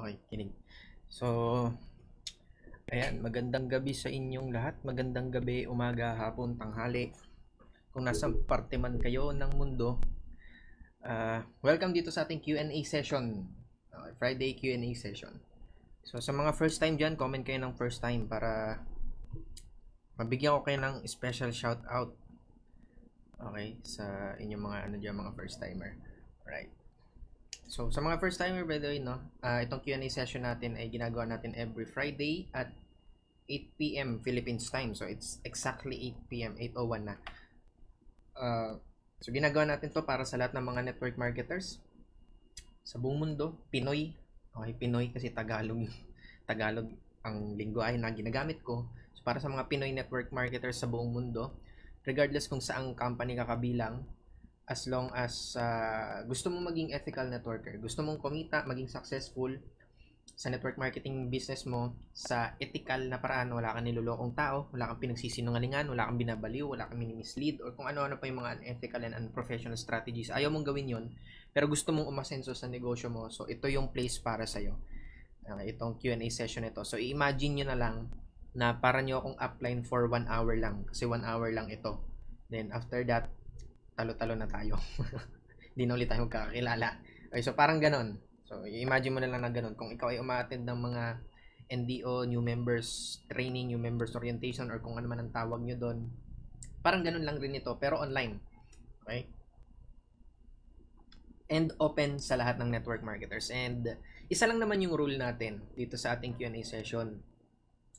Okay, kinig. So, ayan, magandang gabi sa inyong lahat. Magandang gabi, umaga, hapon, tanghali. Kung nasa parte man kayo ng mundo, uh, welcome dito sa ating Q&A session. Okay, Friday Q&A session. So, sa mga first time dyan, comment kayo ng first time para mabigyan ko kayo ng special shout out okay, sa inyong mga ano dyan, mga first timer. Right. So, sa mga first timer by the way, no, uh, itong Q&A session natin ay ginagawa natin every Friday at 8 p.m. Philippines time. So, it's exactly 8 p.m. 8.01 na. Uh, so, ginagawa natin to para sa lahat ng mga network marketers sa buong mundo. Pinoy. Okay, Pinoy kasi Tagalog. Tagalog ang lingwahe na ginagamit ko. So, para sa mga Pinoy network marketers sa buong mundo, regardless kung saang company ka kabilang, as long as uh, gusto mong maging ethical networker, gusto mong kumita, maging successful sa network marketing business mo sa ethical na paraan, wala kang nilolokong tao, wala kang pinagsisinungalingan, wala kang binabaliw, wala kang minimislead, or kung ano-ano pa yung mga unethical and unprofessional strategies. Ayaw mong gawin yon pero gusto mong umasenso sa negosyo mo, so ito yung place para sa'yo. Okay, itong Q&A session ito. So, imagine nyo na lang na para nyo akong upline for 1 hour lang, kasi 1 hour lang ito. Then, after that, talo-talo na tayo. Hindi na ulit tayo magkakakilala. Okay, so parang ganon. So, imagine mo na lang na ganon. Kung ikaw ay umaattend ng mga NDO, new members training, new members orientation, or kung ano man ang tawag nyo doon, parang ganun lang rin ito, pero online. Okay? And open sa lahat ng network marketers. And isa lang naman yung rule natin dito sa ating Q&A session.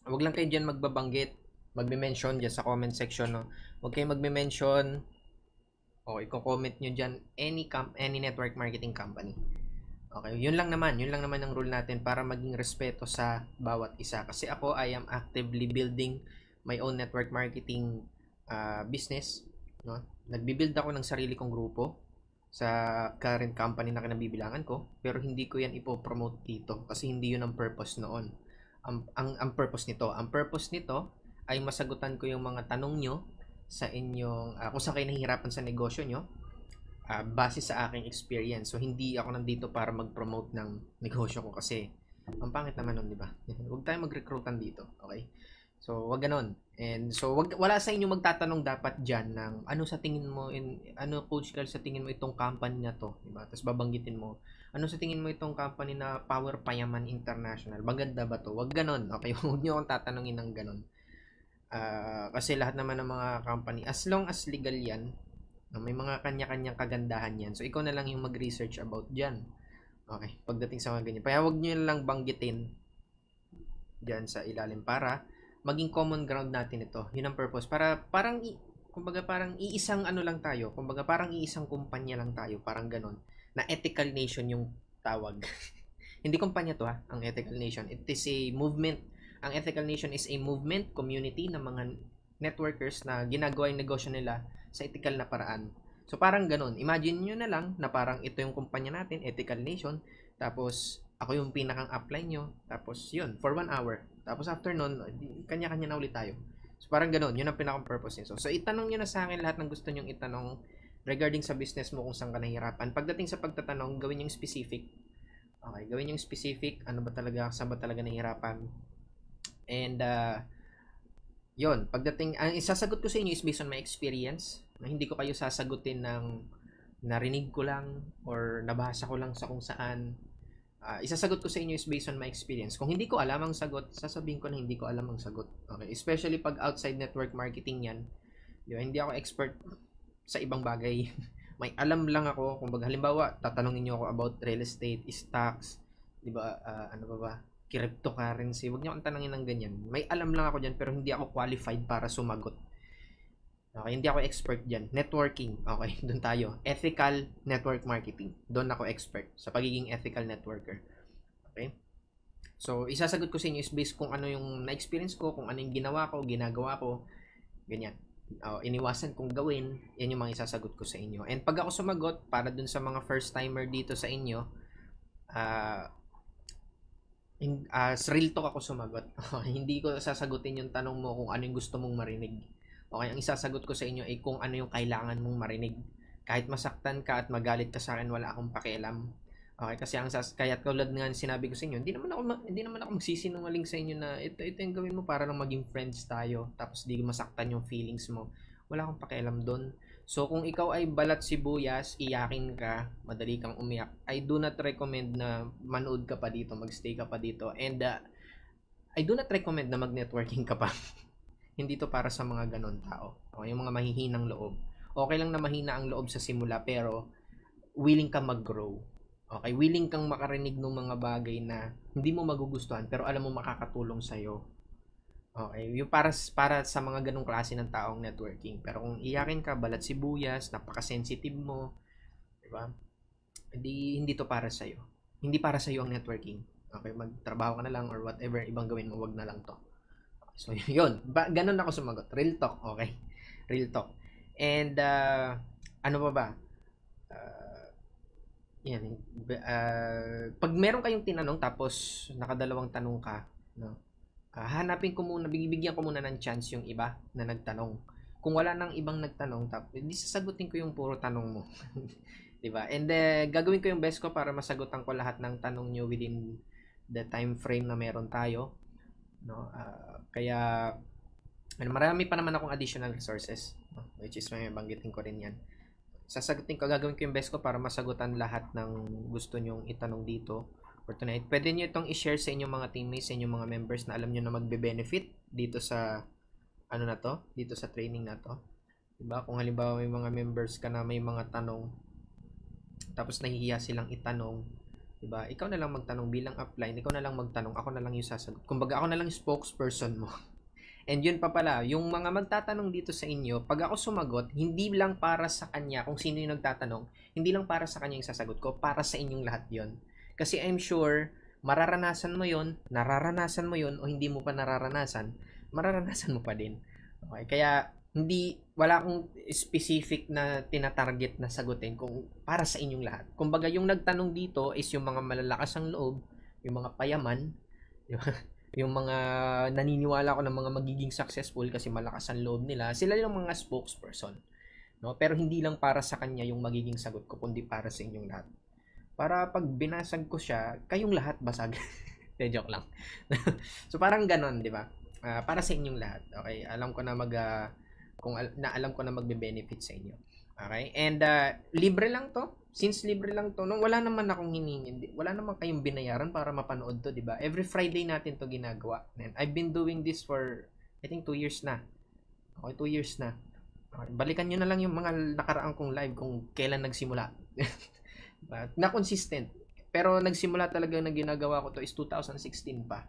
Huwag lang kayo dyan magbabanggit magme-mention dyan sa comment section, no? Huwag kayong magme-mention o i-comment nyo dyan any, com- any network marketing company. Okay, yun lang naman. Yun lang naman ang rule natin para maging respeto sa bawat isa. Kasi ako, I am actively building my own network marketing uh, business. No? Nagbibuild ako ng sarili kong grupo sa current company na kinabibilangan ko. Pero hindi ko yan ipopromote dito kasi hindi yun ang purpose noon. Ang, ang, ang purpose nito, ang purpose nito ay masagutan ko yung mga tanong nyo sa inyong, uh, kung sa kayo nahihirapan sa negosyo nyo, uh, base sa aking experience. So, hindi ako nandito para mag-promote ng negosyo ko kasi ang pangit naman nun, di ba? huwag tayong mag-recruitan dito, okay? So, wag ganon. And so, wag, wala sa inyo magtatanong dapat dyan ng ano sa tingin mo, in, ano coach Carl sa tingin mo itong company na to, di ba? Tapos babanggitin mo, ano sa tingin mo itong company na Power Payaman International? Maganda ba to? Wag ganon, okay? Huwag nyo akong tatanungin ng ganon. Uh, kasi lahat naman ng mga company, as long as legal yan, may mga kanya-kanyang kagandahan yan. So, ikaw na lang yung mag-research about dyan. Okay, pagdating sa mga ganyan. Kaya huwag nyo lang banggitin dyan sa ilalim para maging common ground natin ito. Yun ang purpose. Para parang, kumbaga parang iisang ano lang tayo. Kumbaga parang iisang kumpanya lang tayo. Parang ganun. Na ethical nation yung tawag. Hindi kumpanya to ha, ang ethical nation. It is a movement ang ethical nation is a movement, community ng mga networkers na ginagawa yung negosyo nila sa ethical na paraan. So parang ganun. Imagine nyo na lang na parang ito yung kumpanya natin, Ethical Nation. Tapos ako yung pinakang apply nyo. Tapos yun, for one hour. Tapos after nun, kanya-kanya na ulit tayo. So parang ganun, yun ang pinakang purpose niya. So, so itanong nyo na sa akin lahat ng gusto nyong itanong regarding sa business mo kung saan ka nahihirapan. Pagdating sa pagtatanong, gawin yung specific. Okay, gawin yung specific. Ano ba talaga, saan ba talaga nahihirapan? And, uh, yon pagdating, ang isasagot ko sa inyo is based on my experience. Hindi ko kayo sasagutin ng narinig ko lang or nabasa ko lang sa kung saan. Uh, isasagot ko sa inyo is based on my experience. Kung hindi ko alam ang sagot, sasabihin ko na hindi ko alam ang sagot. Okay? Especially pag outside network marketing yan, di ba? hindi ako expert sa ibang bagay. May alam lang ako. Kung baga, halimbawa, tatanungin niyo ako about real estate, stocks, di ba, uh, ano ba ba, cryptocurrency. Huwag niyo akong tanangin ng ganyan. May alam lang ako dyan pero hindi ako qualified para sumagot. Okay, hindi ako expert dyan. Networking, okay, doon tayo. Ethical network marketing. Doon ako expert sa pagiging ethical networker. Okay? So, isasagot ko sa inyo is based kung ano yung na-experience ko, kung ano yung ginawa ko, ginagawa ko, ganyan. Uh, iniwasan kong gawin, yan yung mga isasagot ko sa inyo. And pag ako sumagot, para dun sa mga first timer dito sa inyo, ah, uh, In, uh, ah, real to ako sumagot. hindi ko sasagutin yung tanong mo kung ano yung gusto mong marinig. Okay, ang isasagot ko sa inyo ay kung ano yung kailangan mong marinig. Kahit masaktan ka at magalit ka sa akin, wala akong pakialam. Okay, kasi ang sas kaya tulad nga sinabi ko sa inyo, hindi naman ako hindi naman ako magsisinungaling sa inyo na ito ito yung gawin mo para lang maging friends tayo, tapos di masaktan yung feelings mo. Wala akong pakialam doon. So kung ikaw ay balat sibuyas, iyakin ka, madali kang umiyak. I do not recommend na manood ka pa dito, magstay ka pa dito. And uh, I do not recommend na mag-networking ka pa. Hindi to para sa mga ganon tao. O, yung mga mahihinang loob. Okay lang na mahina ang loob sa simula pero willing ka mag-grow. Okay, willing kang makarinig ng mga bagay na hindi mo magugustuhan pero alam mo makakatulong sa'yo. Okay, yung para, para sa mga ganong klase ng taong networking. Pero kung iyakin ka, balat sibuyas, napaka-sensitive mo, di ba? Hindi, hindi to para sa'yo. Hindi para sa'yo ang networking. Okay, magtrabaho ka na lang or whatever ibang gawin mo, wag na lang to. So, yun. Ba, ganun ako sumagot. Real talk, okay? Real talk. And, uh, ano pa ba? Uh, yan. Uh, pag meron kayong tinanong tapos nakadalawang tanong ka, no? uh, hanapin ko muna, bigibigyan ko muna ng chance yung iba na nagtanong. Kung wala nang ibang nagtanong, tap, di sasagutin ko yung puro tanong mo. 'Di ba? And uh, gagawin ko yung best ko para masagutan ko lahat ng tanong niyo within the time frame na meron tayo. No? Uh, kaya ano, marami pa naman akong additional resources, which is may banggitin ko rin 'yan. Sasagutin ko, gagawin ko yung best ko para masagutan lahat ng gusto nyong itanong dito for tonight. Pwede niyo itong i-share sa inyong mga teammates, sa inyong mga members na alam niyo na magbe-benefit dito sa ano na to, dito sa training na to. 'Di ba? Kung halimbawa may mga members ka na may mga tanong tapos nahihiya silang itanong, 'di ba? Ikaw na lang magtanong bilang upline, ikaw na lang magtanong, ako na lang yung sasagot. Kumbaga ako na lang yung spokesperson mo. And yun pa pala, yung mga magtatanong dito sa inyo, pag ako sumagot, hindi lang para sa kanya, kung sino yung nagtatanong, hindi lang para sa kanya yung sasagot ko, para sa inyong lahat yon kasi I'm sure, mararanasan mo yon nararanasan mo yon o hindi mo pa nararanasan, mararanasan mo pa din. Okay, kaya hindi, wala akong specific na tinatarget na sagutin kung para sa inyong lahat. Kumbaga, yung nagtanong dito is yung mga malalakas ang loob, yung mga payaman, yung, yung mga naniniwala ko ng mga magiging successful kasi malakas ang loob nila, sila yung mga spokesperson. No? Pero hindi lang para sa kanya yung magiging sagot ko, kundi para sa inyong lahat para pag binasag ko siya, kayong lahat basag. De, joke lang. so parang ganon, di ba? Uh, para sa inyong lahat. Okay, alam ko na mag uh, kung al- na alam ko na magbe-benefit sa inyo. Okay? And uh, libre lang 'to. Since libre lang 'to, no, wala naman akong hiningi. Wala naman kayong binayaran para mapanood 'to, di ba? Every Friday natin 'to ginagawa. And I've been doing this for I think 2 years na. Okay, 2 years na. Okay, balikan niyo na lang yung mga nakaraang kong live kung kailan nagsimula. Diba? na consistent. Pero nagsimula talaga na ginagawa ko to is 2016 pa.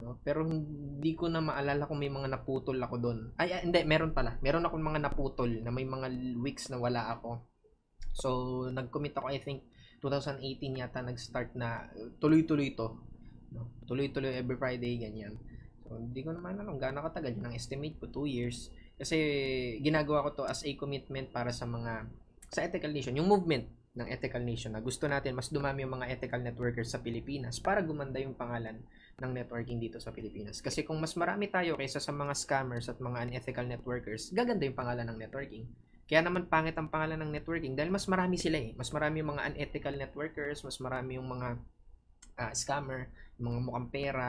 No? Pero hindi ko na maalala kung may mga naputol ako doon. Ay, ay, ah, hindi, meron pala. Meron akong mga naputol na may mga weeks na wala ako. So, nag-commit ako, I think, 2018 yata nag-start na uh, tuloy-tuloy to. No? Tuloy-tuloy every Friday, ganyan. So, hindi ko naman alam gaano katagal yun. Ang estimate ko, 2 years. Kasi ginagawa ko to as a commitment para sa mga, sa ethical nation, yung movement ng ethical nation na gusto natin mas dumami yung mga ethical networkers sa Pilipinas para gumanda yung pangalan ng networking dito sa Pilipinas. Kasi kung mas marami tayo kaysa sa mga scammers at mga unethical networkers, gaganda yung pangalan ng networking. Kaya naman pangit ang pangalan ng networking dahil mas marami sila eh. Mas marami yung mga unethical networkers, mas marami yung mga uh, scammer, yung mga mukhang pera,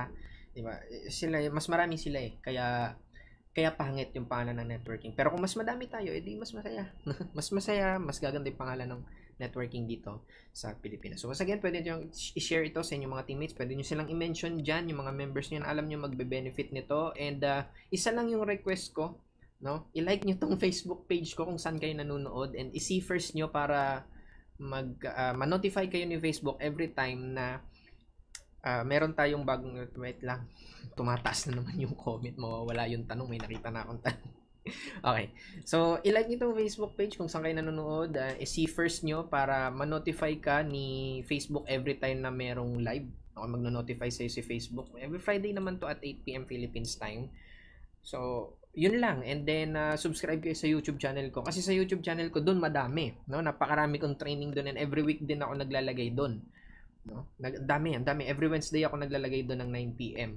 'di ba? Eh, sila mas marami sila eh. Kaya kaya pangit yung pangalan ng networking. Pero kung mas madami tayo, edi eh, mas masaya. mas masaya, mas gaganda yung pangalan ng networking dito sa Pilipinas. So once again, pwede nyo i-share ito sa inyong mga teammates. Pwede nyo silang i-mention dyan, yung mga members nyo na alam nyo magbe-benefit nito. And uh, isa lang yung request ko, no? I-like nyo tong Facebook page ko kung saan kayo nanonood and i-see first nyo para mag uh, ma-notify kayo ni Facebook every time na uh, meron tayong bagong wait lang tumataas na naman yung comment mawawala yung tanong may nakita na akong tanong okay. So, ilike nyo itong Facebook page kung saan kayo nanonood. Uh, ah, see first nyo para ma-notify ka ni Facebook every time na merong live. Okay, magno-notify sa'yo si Facebook. Every Friday naman to at 8pm Philippines time. So, yun lang. And then, uh, subscribe kayo sa YouTube channel ko. Kasi sa YouTube channel ko, doon madami. No? Napakarami kong training doon and every week din ako naglalagay doon. No? Nag dami, ang dami. Every Wednesday ako naglalagay doon ng 9pm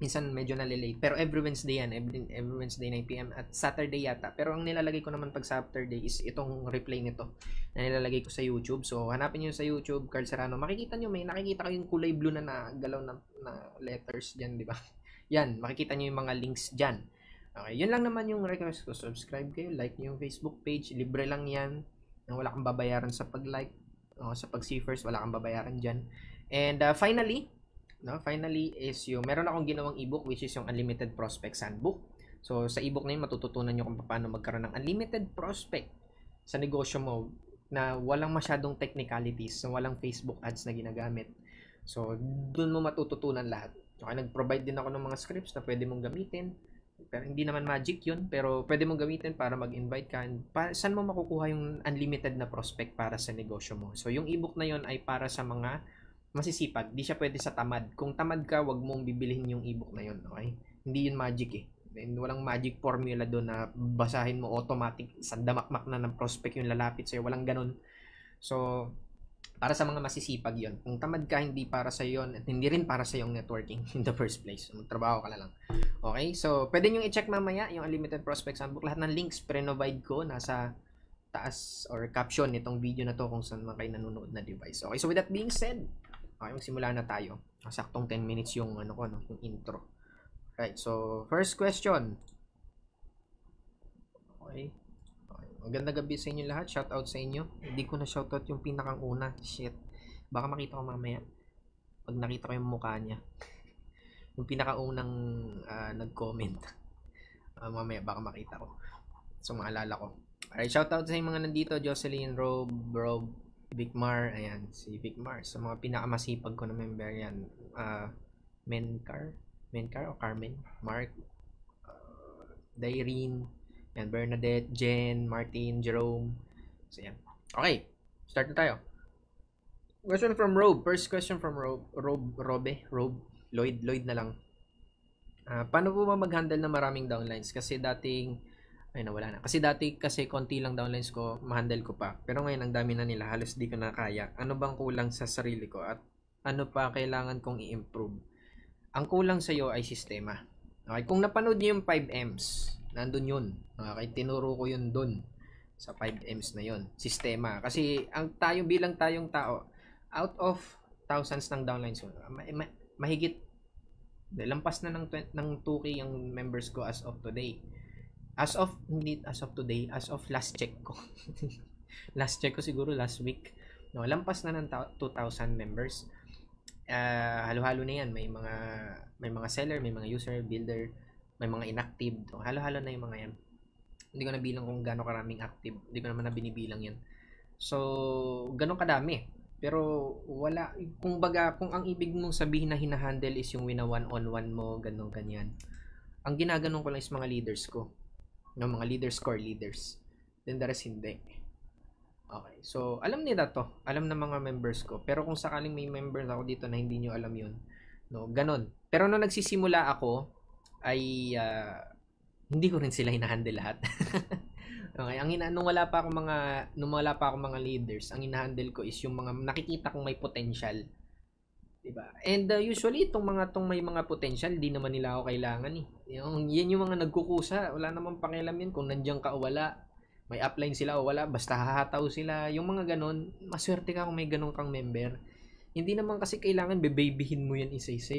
minsan medyo nalilate. Pero every Wednesday yan, every, every Wednesday 9pm at Saturday yata. Pero ang nilalagay ko naman pag Saturday is itong replay nito na nilalagay ko sa YouTube. So hanapin nyo sa YouTube, Carl Serrano. Makikita nyo, may nakikita ko yung kulay blue na nagalaw na, na letters dyan, di ba? Yan, makikita nyo yung mga links dyan. Okay, yun lang naman yung request ko. Subscribe kayo, like nyo yung Facebook page. Libre lang yan. na Wala kang babayaran sa pag-like. O, sa pag-see first, wala kang babayaran dyan. And uh, finally, No? Finally is yung, meron akong ginawang ebook which is yung Unlimited Prospects Handbook. So sa ebook na yun, matututunan nyo kung paano magkaroon ng unlimited prospect sa negosyo mo na walang masyadong technicalities, na walang Facebook ads na ginagamit. So, doon mo matututunan lahat. Okay, nag-provide din ako ng mga scripts na pwede mong gamitin. Pero hindi naman magic yun, pero pwede mong gamitin para mag-invite ka. And pa- saan mo makukuha yung unlimited na prospect para sa negosyo mo? So, yung ebook na yun ay para sa mga masisipag. Di siya pwede sa tamad. Kung tamad ka, wag mong bibilihin yung ebook na yun, okay? Hindi yun magic eh. And walang magic formula doon na basahin mo automatic sandamakmak na ng prospect yung lalapit sa'yo. Walang ganun. So, para sa mga masisipag yon Kung tamad ka, hindi para sa yon at hindi rin para sa yung networking in the first place. Magtrabaho ka na lang. Okay? So, pwede nyo i-check mamaya yung Unlimited Prospects Handbook. Lahat ng links pre-provide ko nasa taas or caption nitong video na to kung saan man kayo nanonood na device. Okay, so with that being said, Okay, ah, magsimula na tayo. Ah, saktong 10 minutes yung ano ko, no, yung intro. Right, so first question. Okay. okay. Maganda gabi sa inyo lahat. Shout out sa inyo. Hindi ko na shout out yung pinakang una. Shit. Baka makita ko mamaya pag nakita ko yung mukha niya. yung pinakaunang uh, nag-comment. Uh, mamaya baka makita ko. So maalala ko. Alright, shout out sa mga nandito, Jocelyn, Rob, Rob, Vic ayan, si Vic Sa mga pinakamasipag ko na member yan, uh, Mencar, Mencar o Carmen, Mark, uh, ah, Dairine, yan, Bernadette, Jen, Martin, Jerome. So, yan. Okay, start na tayo. Question from Rob. First question from Rob, Rob, Robe, Rob, Lloyd, Lloyd na lang. Uh, paano po ba mag-handle ng maraming downlines? Kasi dating ay nawala na. Kasi dati kasi konti lang downlines ko, ma-handle ko pa. Pero ngayon ang dami na nila, halos di ko na kaya. Ano bang kulang sa sarili ko at ano pa kailangan kong i-improve? Ang kulang sa iyo ay sistema. Okay, kung napanood niyo yung 5Ms, nandun yun. Okay, tinuro ko yun dun sa 5Ms na yun. Sistema. Kasi ang tayo bilang tayong tao, out of thousands ng downlines ko, ma- ma- mahigit lampas na ng, ng 2K yung members ko as of today As of, hindi as of today, as of last check ko. last check ko siguro last week. No, lampas na ng 2,000 members. Uh, halo-halo na yan. May mga, may mga seller, may mga user, builder, may mga inactive. No? Halo-halo na yung mga yan. Hindi ko nabilang kung gaano karaming active. Hindi ko naman na binibilang yan. So, ganun kadami. Pero wala, kung baga, kung ang ibig mong sabihin na hinahandle is yung wina one-on-one mo, ganun, ganyan. Ang ginaganon ko lang is mga leaders ko ng mga leaders, core leaders. Then the rest hindi. Okay. So, alam nila to. Alam ng mga members ko. Pero kung sakaling may member ako dito na hindi nyo alam yun, no, ganun. Pero nung nagsisimula ako, ay uh, hindi ko rin sila hinahandle lahat. okay, ang ina nung wala pa akong mga nung wala pa ako mga leaders, ang hinahandle ko is yung mga nakikita kong may potential. 'Di ba? And uh, usually itong mga tong may mga potential, hindi naman nila ako kailangan eh. Yung, yan yung mga nagkukusa. Wala namang pakialam yun kung nandiyan ka o wala. May upline sila o wala. Basta hahataw sila. Yung mga ganon, maswerte ka kung may ganon kang member. Hindi naman kasi kailangan bebabyhin mo yan isa-isa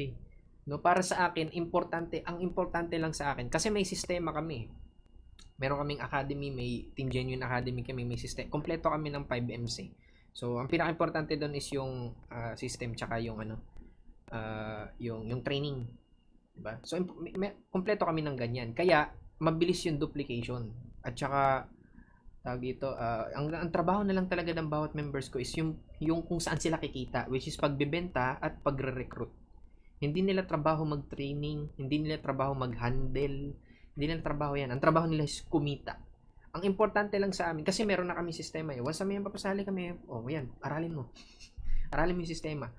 No, para sa akin, importante, ang importante lang sa akin, kasi may sistema kami. Meron kaming academy, may Team Genuine Academy kami, may system. Kompleto kami ng 5MC. Eh. So, ang pinaka-importante doon is yung uh, system tsaka yung ano, uh, yung yung training Diba? So, may, may, kompleto kami ng ganyan. Kaya, mabilis yung duplication. At saka, tawag dito, uh, ang, ang trabaho na lang talaga ng bawat members ko is yung, yung kung saan sila kikita, which is pagbebenta at pagre-recruit. Hindi nila trabaho mag-training, hindi nila trabaho mag-handle, hindi nila trabaho yan. Ang trabaho nila is kumita. Ang importante lang sa amin, kasi meron na kami sistema eh. Once kami papasali kami, oh, yan, aralin mo. aralin mo yung sistema.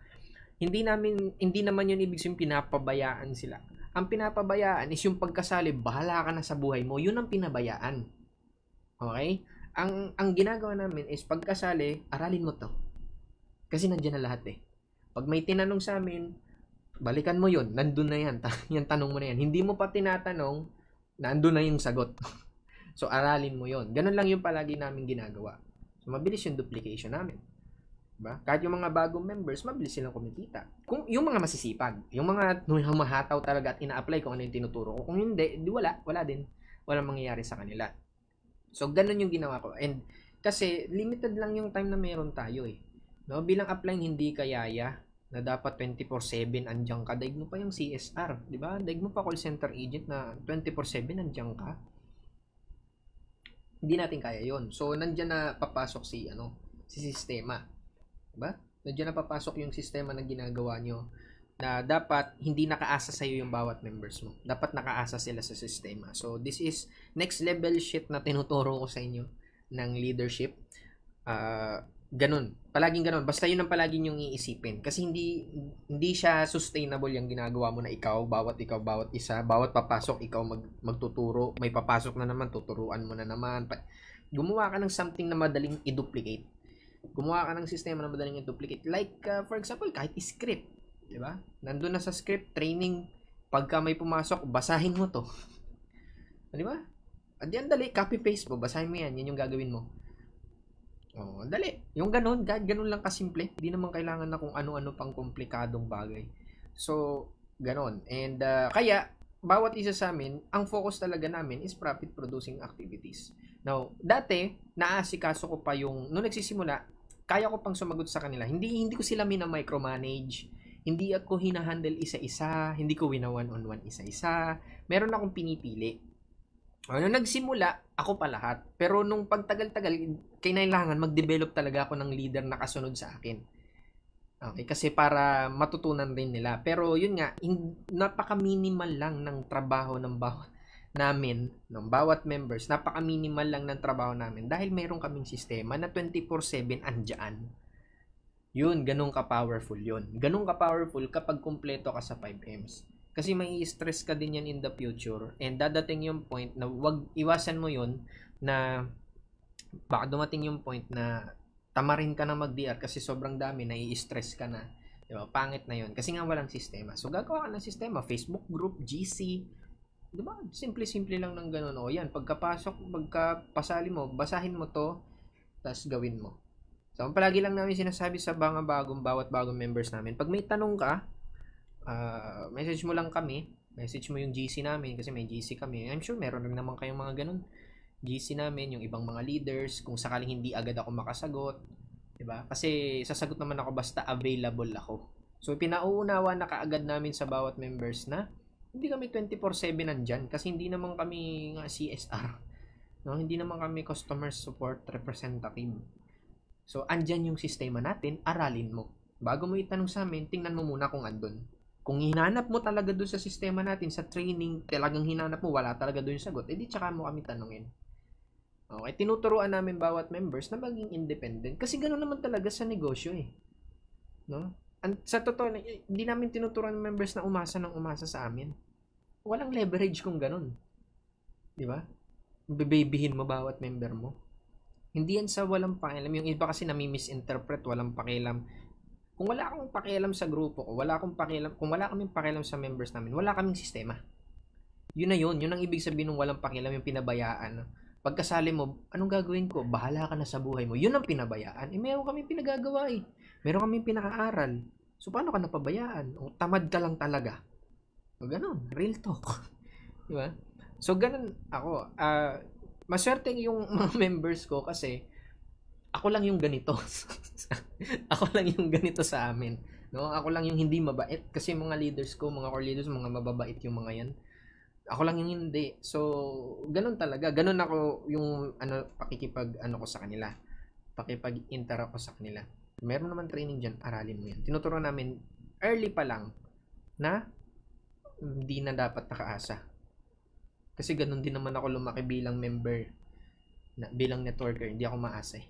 Hindi namin hindi naman 'yun ibig sabihin pinapabayaan sila. Ang pinapabayaan is yung pagkasali, bahala ka na sa buhay mo. 'Yun ang pinabayaan. Okay? Ang ang ginagawa namin is pagkasali, aralin mo 'to. Kasi nandiyan na lahat eh. Pag may tinanong sa amin, balikan mo 'yun. Nandun na 'yan. yung tanong mo na 'yan. Hindi mo pa tinatanong, nandun na yung sagot. so aralin mo yun Ganun lang yung palagi namin ginagawa. So mabilis yung duplication namin ba? Diba? Kahit yung mga bagong members, mabilis silang kumikita. Kung yung mga masisipag, yung mga humahataw talaga at ina-apply kung ano yung tinuturo ko. Kung hindi, di wala, wala din. Walang mangyayari sa kanila. So, ganun yung ginawa ko. And, kasi, limited lang yung time na meron tayo eh. No? Bilang applying hindi kayaya, na dapat 24-7 andyan ka, daig mo pa yung CSR, di ba? Daig mo pa call center agent na 24-7 andyan ka. Hindi natin kaya yon So, nandyan na papasok si, ano, si sistema ba? Diba? na papasok yung sistema na ginagawa nyo na dapat hindi nakaasa sa iyo yung bawat members mo. Dapat nakaasa sila sa sistema. So this is next level shit na tinuturo ko sa inyo ng leadership. Uh, ganun. Palaging ganun. Basta yun ang palaging yung iisipin. Kasi hindi hindi siya sustainable yung ginagawa mo na ikaw, bawat ikaw, bawat isa, bawat papasok ikaw mag, magtuturo, may papasok na naman, tuturuan mo na naman. Pa- gumawa ka ng something na madaling i-duplicate gumawa ka ng sistema na madaling i-duplicate. Like, uh, for example, kahit script, di ba? Nandun na sa script, training, pagka may pumasok, basahin mo to. di ba? At yan, dali, copy-paste mo, basahin mo yan, yan yung gagawin mo. Oh, dali. Yung ganun, kahit ganun lang kasimple. Hindi naman kailangan na kung ano-ano pang komplikadong bagay. So, ganun. And uh, kaya, bawat isa sa amin, ang focus talaga namin is profit-producing activities. No, dati, naasikaso ko pa yung, nung nagsisimula, kaya ko pang sumagot sa kanila. Hindi, hindi ko sila mina-micromanage. Hindi ako hinahandle isa-isa. Hindi ko one on one isa-isa. Meron akong pinipili. Ano nung nagsimula, ako pa lahat. Pero nung pagtagal-tagal, kailangan mag-develop talaga ako ng leader na kasunod sa akin. Okay, kasi para matutunan din nila. Pero yun nga, in, napaka-minimal lang ng trabaho ng bawat namin, ng bawat members, napaka-minimal lang ng trabaho namin dahil meron kaming sistema na 24-7 andyan. Yun, ganun ka-powerful yun. Ganun ka-powerful kapag kumpleto ka sa 5Ms. Kasi may stress ka din yan in the future and dadating yung point na wag iwasan mo yun na baka dumating yung point na tamarin ka na mag-DR kasi sobrang dami, nai-stress ka na. Diba? Pangit na yun. Kasi nga walang sistema. So, gagawa ka ng sistema. Facebook group, GC, 'Di ba? Simple-simple lang ng ganun. O yan, pagkapasok, pagkapasali mo, basahin mo 'to, tapos gawin mo. So, palagi lang namin sinasabi sa mga bagong bawat bagong members namin. Pag may tanong ka, uh, message mo lang kami. Message mo yung GC namin kasi may GC kami. I'm sure meron rin naman kayong mga ganun. GC namin, yung ibang mga leaders, kung sakaling hindi agad ako makasagot, 'di ba? Kasi sasagot naman ako basta available ako. So pinauunawa na kaagad namin sa bawat members na hindi kami 24/7 nandiyan kasi hindi naman kami nga CSR. No, hindi naman kami customer support representative. So andiyan yung sistema natin, aralin mo. Bago mo itanong sa amin, tingnan mo muna kung andun. Kung hinanap mo talaga doon sa sistema natin, sa training, talagang hinanap mo, wala talaga doon yung sagot, edi tsaka mo kami tanungin. Okay, tinuturuan namin bawat members na maging independent kasi gano'n naman talaga sa negosyo eh. No? And sa totoo, hindi namin tinuturuan ng members na umasa ng umasa sa amin. Walang leverage kung ganun. Di ba? Bebabyhin mo bawat member mo. Hindi yan sa walang pakialam. Yung iba kasi nami-misinterpret, walang pakialam. Kung wala akong pakialam sa grupo ko, wala akong pakialam, kung wala kaming pakialam sa members namin, wala kaming sistema. Yun na yun. Yun ang ibig sabihin ng walang pakialam, yung pinabayaan. Pagkasali mo, anong gagawin ko? Bahala ka na sa buhay mo. Yun ang pinabayaan. Eh, meron kami pinagagawa eh. Meron kaming pinakaaral. So, paano ka napabayaan? O tamad ka lang talaga. O ganun, real talk. Di ba? So, ganun ako. Uh, maswerte yung mga members ko kasi ako lang yung ganito. ako lang yung ganito sa amin. No? Ako lang yung hindi mabait kasi mga leaders ko, mga core leaders, mga mababait yung mga yan. Ako lang yung hindi. So, ganun talaga. Ganun ako yung ano pakikipag ano ko sa kanila. Pakipag-interact ko sa kanila meron naman training dyan, aralin mo yan. Tinuturo namin early pa lang na hindi na dapat nakaasa. Kasi ganun din naman ako lumaki bilang member, na, bilang networker, hindi ako maasa eh.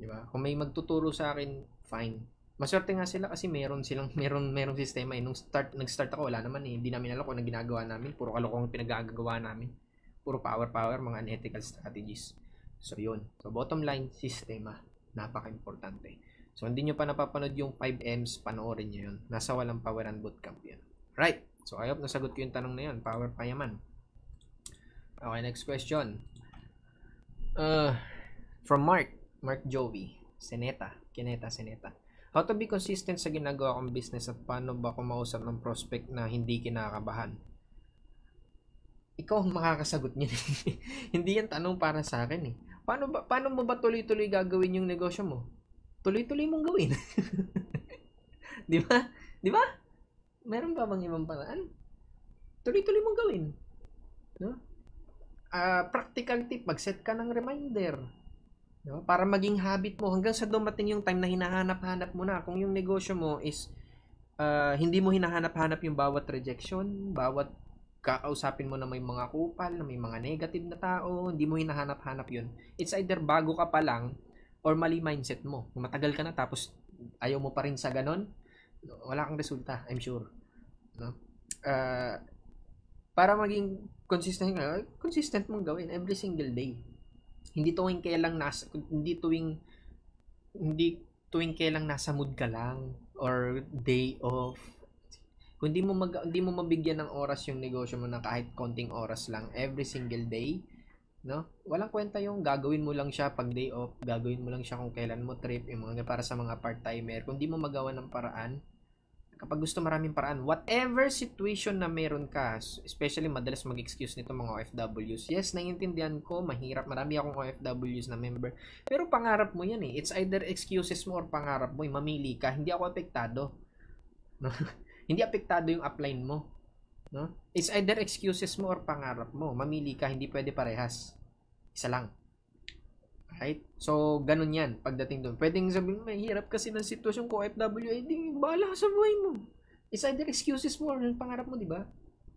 Di ba? Kung may magtuturo sa akin, fine. Maswerte nga sila kasi meron silang meron meron sistema eh. Nung start nag-start ako wala naman eh. Hindi namin alam kung ano ginagawa namin. Puro kalokong pinagagawa namin. Puro power power mga unethical strategies. So yun. So bottom line sistema. Napaka-importante. So, hindi nyo pa napapanood yung 5Ms, panoorin nyo yun. Nasa walang power paweran bootcamp yun. Right. So, I hope nasagot ko yung tanong na yun. Power pa yaman. Okay, next question. Uh, from Mark. Mark Jovi. Seneta. Kineta Seneta. How to be consistent sa ginagawa kong business at paano ba ako mausap ng prospect na hindi kinakabahan? Ikaw ang makakasagot niyan. Eh. hindi yan tanong para sa akin eh. Paano ba paano mo ba tuloy-tuloy gagawin yung negosyo mo? Tuloy-tuloy mong gawin. 'Di ba? 'Di ba? Meron ba bang ibang paraan? Tuloy-tuloy mong gawin. No? Uh, practical tip, mag-set ka ng reminder. No? Para maging habit mo hanggang sa dumating yung time na hinahanap-hanap mo na kung yung negosyo mo is uh, hindi mo hinahanap-hanap yung bawat rejection, bawat kakausapin mo na may mga kupal, na may mga negative na tao, hindi mo hinahanap-hanap yun. It's either bago ka pa lang or mali mindset mo. Kung matagal ka na tapos ayaw mo pa rin sa ganon, wala kang resulta, I'm sure. No? Uh, para maging consistent ka, consistent mong gawin every single day. Hindi tuwing kailang nasa, hindi tuwing, hindi tuwing kailang nasa mood ka lang or day off kung di mo mag, di mo mabigyan ng oras yung negosyo mo na kahit konting oras lang every single day, no? Walang kwenta yung gagawin mo lang siya pag day off, gagawin mo lang siya kung kailan mo trip, yung mga para sa mga part-timer. Kung di mo magawa ng paraan, kapag gusto maraming paraan, whatever situation na meron ka, especially madalas mag-excuse nito mga OFWs. Yes, naiintindihan ko, mahirap, marami akong OFWs na member. Pero pangarap mo yan eh. It's either excuses mo or pangarap mo, eh. mamili ka. Hindi ako apektado. Hindi apektado yung upline mo. No? It's either excuses mo or pangarap mo. Mamili ka, hindi pwede parehas. Isa lang. Right? So, ganun yan pagdating doon. Pwedeng sabihin, may hirap kasi ng sitwasyon ko, FW, eh, di, bahala sa buhay mo. It's either excuses mo or yung pangarap mo, di ba?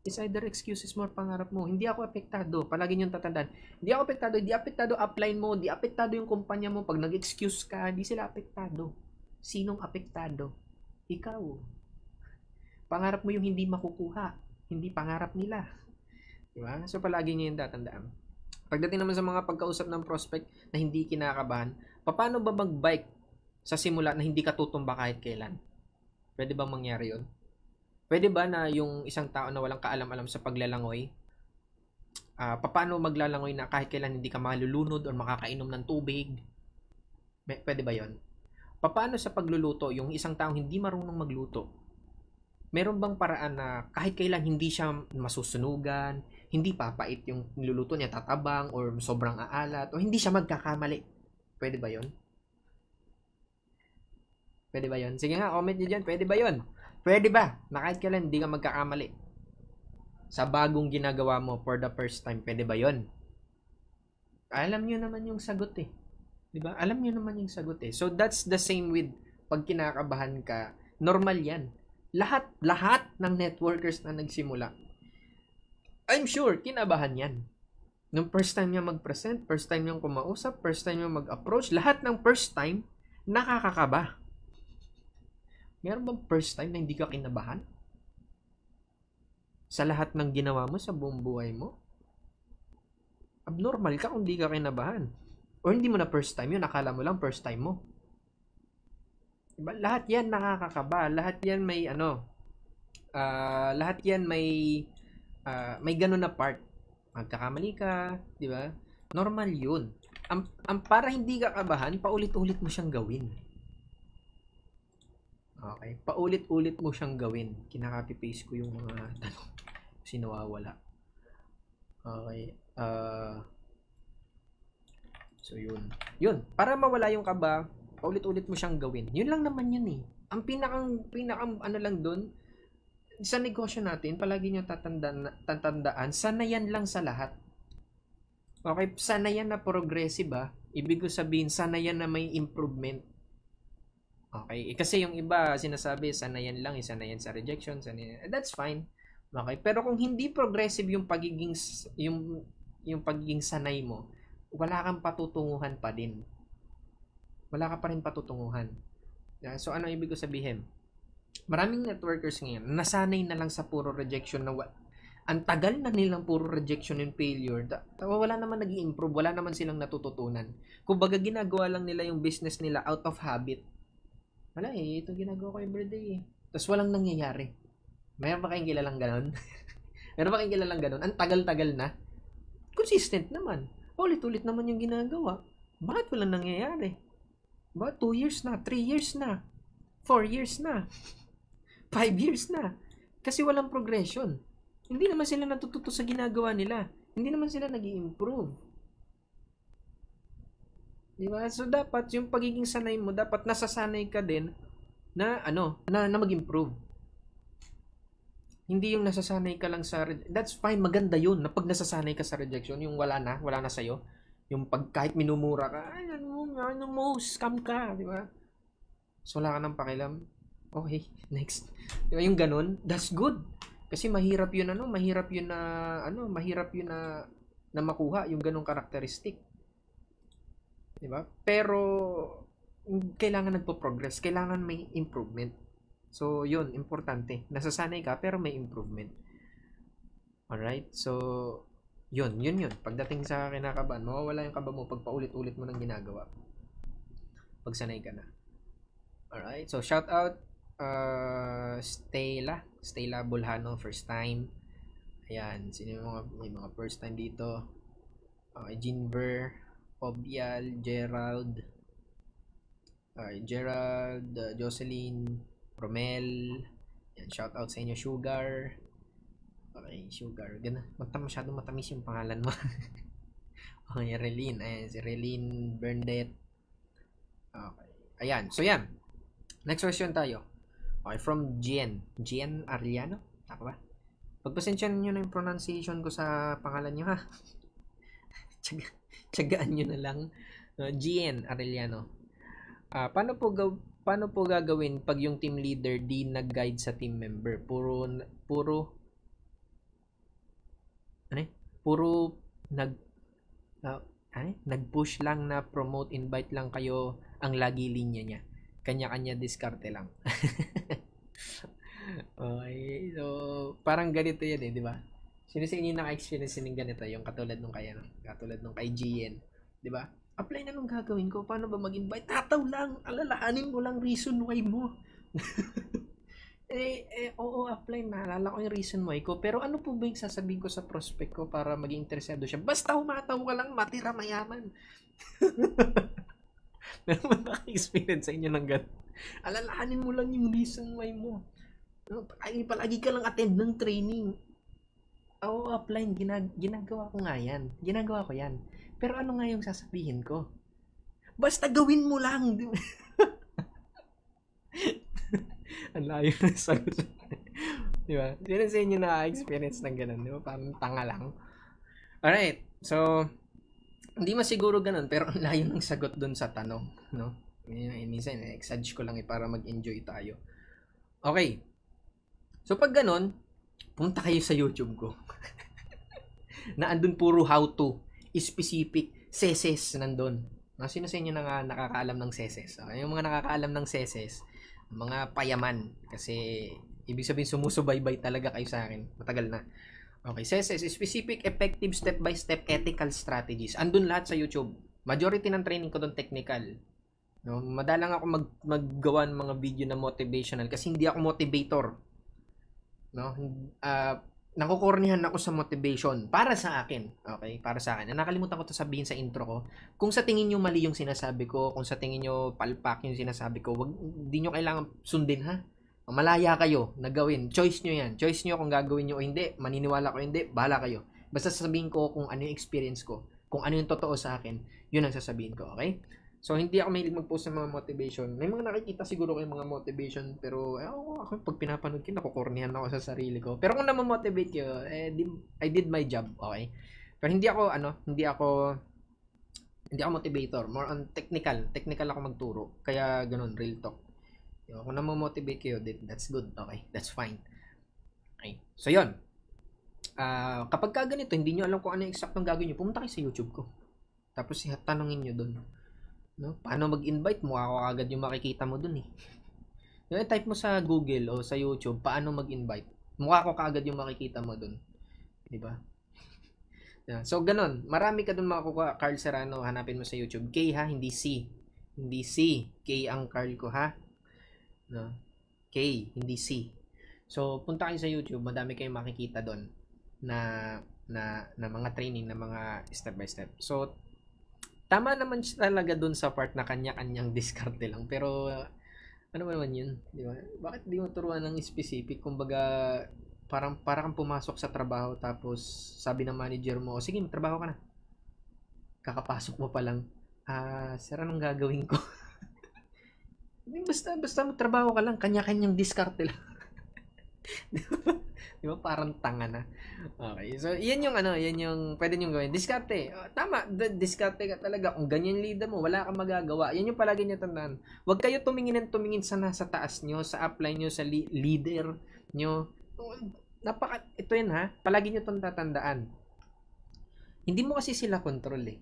It's either excuses mo or pangarap mo. Hindi ako apektado. Palagi niyong tatandaan. Hindi ako apektado. Hindi apektado upline mo. Hindi apektado yung kumpanya mo. Pag nag-excuse ka, hindi sila apektado. Sinong apektado? Ikaw. Pangarap mo yung hindi makukuha, hindi pangarap nila. Di ba? So palagi niyo yung tatandaan. Pagdating naman sa mga pagkausap ng prospect na hindi kinakabahan, paano ba magbike sa simula na hindi ka tutumba kahit kailan? Pwede bang mangyari yon? Pwede ba na yung isang tao na walang kaalam-alam sa paglalangoy, uh, ah, paano maglalangoy na kahit kailan hindi ka malulunod o makakainom ng tubig? Pwede ba yon? Paano sa pagluluto yung isang tao hindi marunong magluto meron bang paraan na kahit kailan hindi siya masusunugan, hindi papait yung niluluto niya, tatabang, or sobrang aalat, o hindi siya magkakamali? Pwede ba yon? Pwede ba yon? Sige nga, comment niyo diyan, Pwede ba yon? Pwede ba? Na kahit kailan hindi ka magkakamali. Sa bagong ginagawa mo for the first time, pwede ba yon? Alam niyo naman yung sagot eh. Di ba? Alam niyo naman yung sagot eh. So that's the same with pag kinakabahan ka, normal yan lahat, lahat ng networkers na nagsimula. I'm sure, kinabahan yan. Nung first time niya mag-present, first time niyang kumausap, first time niya mag-approach, lahat ng first time, nakakakaba. Meron bang first time na hindi ka kinabahan? Sa lahat ng ginawa mo sa buong buhay mo? Abnormal ka kung hindi ka kinabahan. Or hindi mo na first time yun, akala mo lang first time mo. Diba? lahat yan nakakakaba, lahat yan may ano, uh, lahat yan may uh, may ganun na part. Magkakamali ka, di ba? Normal yun. Ang, ang para hindi ka kabahan, paulit-ulit mo siyang gawin. Okay, paulit-ulit mo siyang gawin. Kinaka-copy-paste ko yung mga tanong. Sinawawala. Okay. Uh, so, yun. Yun. Para mawala yung kaba, paulit-ulit mo siyang gawin. Yun lang naman yun eh. Ang pinakang, pinakang ano lang dun, sa negosyo natin, palagi nyo tatandaan, tatandaan, sanayan lang sa lahat. Okay, sanayan na progressive ah. Ibig ko sabihin, sanayan na may improvement. Okay, eh, kasi yung iba sinasabi, sanayan lang, eh, sanayan sa rejection, sanayan. Eh, that's fine. Okay, pero kung hindi progressive yung pagiging yung yung pagiging sanay mo, wala kang patutunguhan pa din wala ka pa rin patutunguhan. Yeah, so ano ibig ko sabihin? Maraming networkers ngayon, nasanay na lang sa puro rejection na ang tagal na nilang puro rejection and failure, ta- wala naman nag improve wala naman silang natututunan. Kumbaga ginagawa lang nila yung business nila out of habit. Wala eh, ito ginagawa ko everyday eh. Tapos walang nangyayari. Mayroon pa kayong kilalang ganun? Mayroon pa kayong kilalang ganun? Ang tagal-tagal na. Consistent naman. Ulit-ulit naman yung ginagawa. Bakit walang nangyayari? Ba, 2 years na, 3 years na, 4 years na, 5 years na. Kasi walang progression. Hindi naman sila natututo sa ginagawa nila. Hindi naman sila nag improve Di ba? So, dapat yung pagiging sanay mo, dapat nasasanay ka din na, ano, na, na mag-improve. Hindi yung nasasanay ka lang sa... That's fine, maganda yun. Na pag nasasanay ka sa rejection, yung wala na, wala na sa'yo. Yung pag kahit minumura ka, ay, ano mo, ano mo, scam ka, di ba? So wala ka nang pakialam. Okay, next. Di ba yung ganun? That's good. Kasi mahirap yun ano, mahirap yun na ano, mahirap yun na na makuha yung ganung karakteristik. 'Di ba? Pero kailangan nagpo-progress, kailangan may improvement. So, 'yun, importante. Nasasanay ka pero may improvement. All right? So, yun, yun yun. Pagdating sa kinakabahan, mawawala yung kaba mo pag paulit-ulit mo ng ginagawa. Pagsanay ka na. Alright, so shout out uh, Stella. Stella Bulhano, first time. Ayan, sino yung mga, may mga first time dito? Okay, uh, Jinver, Obial, Gerald, uh, Gerald, uh, Jocelyn, Romel, yan, shout out sa inyo, Sugar, Okay, Sugar. Gana, magta masyadong matamis yung pangalan mo. okay, Reline. Ayan, si Relin Bernadette. Okay. Ayan, so yan. Next question tayo. Okay, from Jen. Jen Arliano? Tama ba? Pagpasensyahan nyo na yung pronunciation ko sa pangalan nyo, ha? Tsaga, tsagaan nyo na lang. Uh, GN Arellano. Uh, paano po gaw paano po gagawin pag yung team leader di nag-guide sa team member? Puro puro ano eh, puro nag uh, ano eh, nag-push lang na promote invite lang kayo ang lagi linya niya. Kanya-kanya diskarte lang. okay, so parang ganito 'yan eh, di ba? Sino sa inyo naka-experience ng ganito, yung katulad nung kaya, no? katulad nung kay GN, di ba? Apply na nung gagawin ko, paano ba mag-invite? Tataw lang, alalahanin mo lang reason why mo. Eh, eh, oo, apply. Naalala ko yung reason why ko. Pero ano po ba yung sasabihin ko sa prospect ko para maging interesado siya? Basta humataw ka lang, matira mayaman. Meron ba nakaka-experience sa inyo ng ganun? Alalahanin mo lang yung reason why mo. Palagi, ano, palagi ka lang attend ng training. Oo, oh, upline, ginag ginagawa ko nga yan. Ginagawa ko yan. Pero ano nga yung sasabihin ko? Basta gawin mo lang. Ang layo ng sagot. di ba? Sino sa inyo na-experience ng ganun? Di ba? Parang tanga lang. Alright. So, hindi masiguro ganun, pero ang layo ng sagot dun sa tanong. No? Minsan, exage ko lang eh, para mag-enjoy tayo. Okay. So, pag ganun, punta kayo sa YouTube ko. na andun puro how-to, specific, seses nandun. Sino sa inyo na nga nakakaalam ng seses? Okay, yung mga nakakaalam ng seses, mga payaman kasi ibig sabihin sumusubaybay talaga kayo sa akin matagal na okay says specific effective step by step ethical strategies andun lahat sa YouTube majority ng training ko doon technical no madalang ako mag maggawa ng mga video na motivational kasi hindi ako motivator no uh, nakukornihan ako sa motivation para sa akin. Okay, para sa akin. Nakalimutan ko to sabihin sa intro ko. Kung sa tingin niyo mali yung sinasabi ko, kung sa tingin niyo palpak yung sinasabi ko, wag hindi niyo kailangan sundin ha. Malaya kayo na gawin. Choice niyo 'yan. Choice niyo kung gagawin niyo o hindi. Maniniwala ko hindi, bahala kayo. Basta sabihin ko kung ano yung experience ko, kung ano yung totoo sa akin, yun ang sasabihin ko, okay? So, hindi ako mahilig mag-post ng mga motivation. May mga nakikita siguro kayong mga motivation, pero eh, ako, ako, pag pinapanood ko, nakukornihan ako sa sarili ko. Pero kung namamotivate kayo, eh, di, I did my job, okay? Pero hindi ako, ano, hindi ako, hindi ako motivator. More on technical. Technical ako magturo. Kaya, ganun, real talk. Yung, kung namamotivate kayo, that's good, okay? That's fine. Okay. So, yun. Uh, kapag ka ganito, hindi nyo alam kung ano yung exactong gagawin nyo, pumunta kayo sa YouTube ko. Tapos, tanongin nyo doon No? Paano mag-invite Mukha ko agad yung makikita mo dun eh. Yung type mo sa Google o sa YouTube, paano mag-invite? Mukha ko kaagad yung makikita mo dun. Di ba? Diba? So, ganun. Marami ka dun makukuha. Carl Serrano, hanapin mo sa YouTube. K ha, hindi C. Hindi C. K ang Carl ko ha. No? K, hindi C. So, punta kayo sa YouTube. Madami kayong makikita dun na na na mga training na mga step by step. So Tama naman siya talaga dun sa part na kanya-kanyang diskarte lang. Pero, ah, ano naman yun? Di ba? Bakit di mo turuan ng specific? Kumbaga, parang, parang pumasok sa trabaho tapos sabi ng manager mo, sige, trabaho ka na. Kakapasok mo pa lang. Ah, uh, sir, anong gagawin ko? basta, basta mo trabaho ka lang. Kanya-kanyang diskarte lang. diba? diba parang tanga na? Okay. So, yan yung ano, yan yung pwede nyo gawin. Diskarte. Uh, tama, diskarte ka talaga. Kung ganyan leader mo, wala kang magagawa. Yan yung palagi nyo tandaan. Huwag kayo tumingin at tumingin sa nasa taas nyo, sa upline nyo, sa li- leader nyo. Napaka, ito yan ha. Palagi nyo itong tatandaan. Hindi mo kasi sila control eh.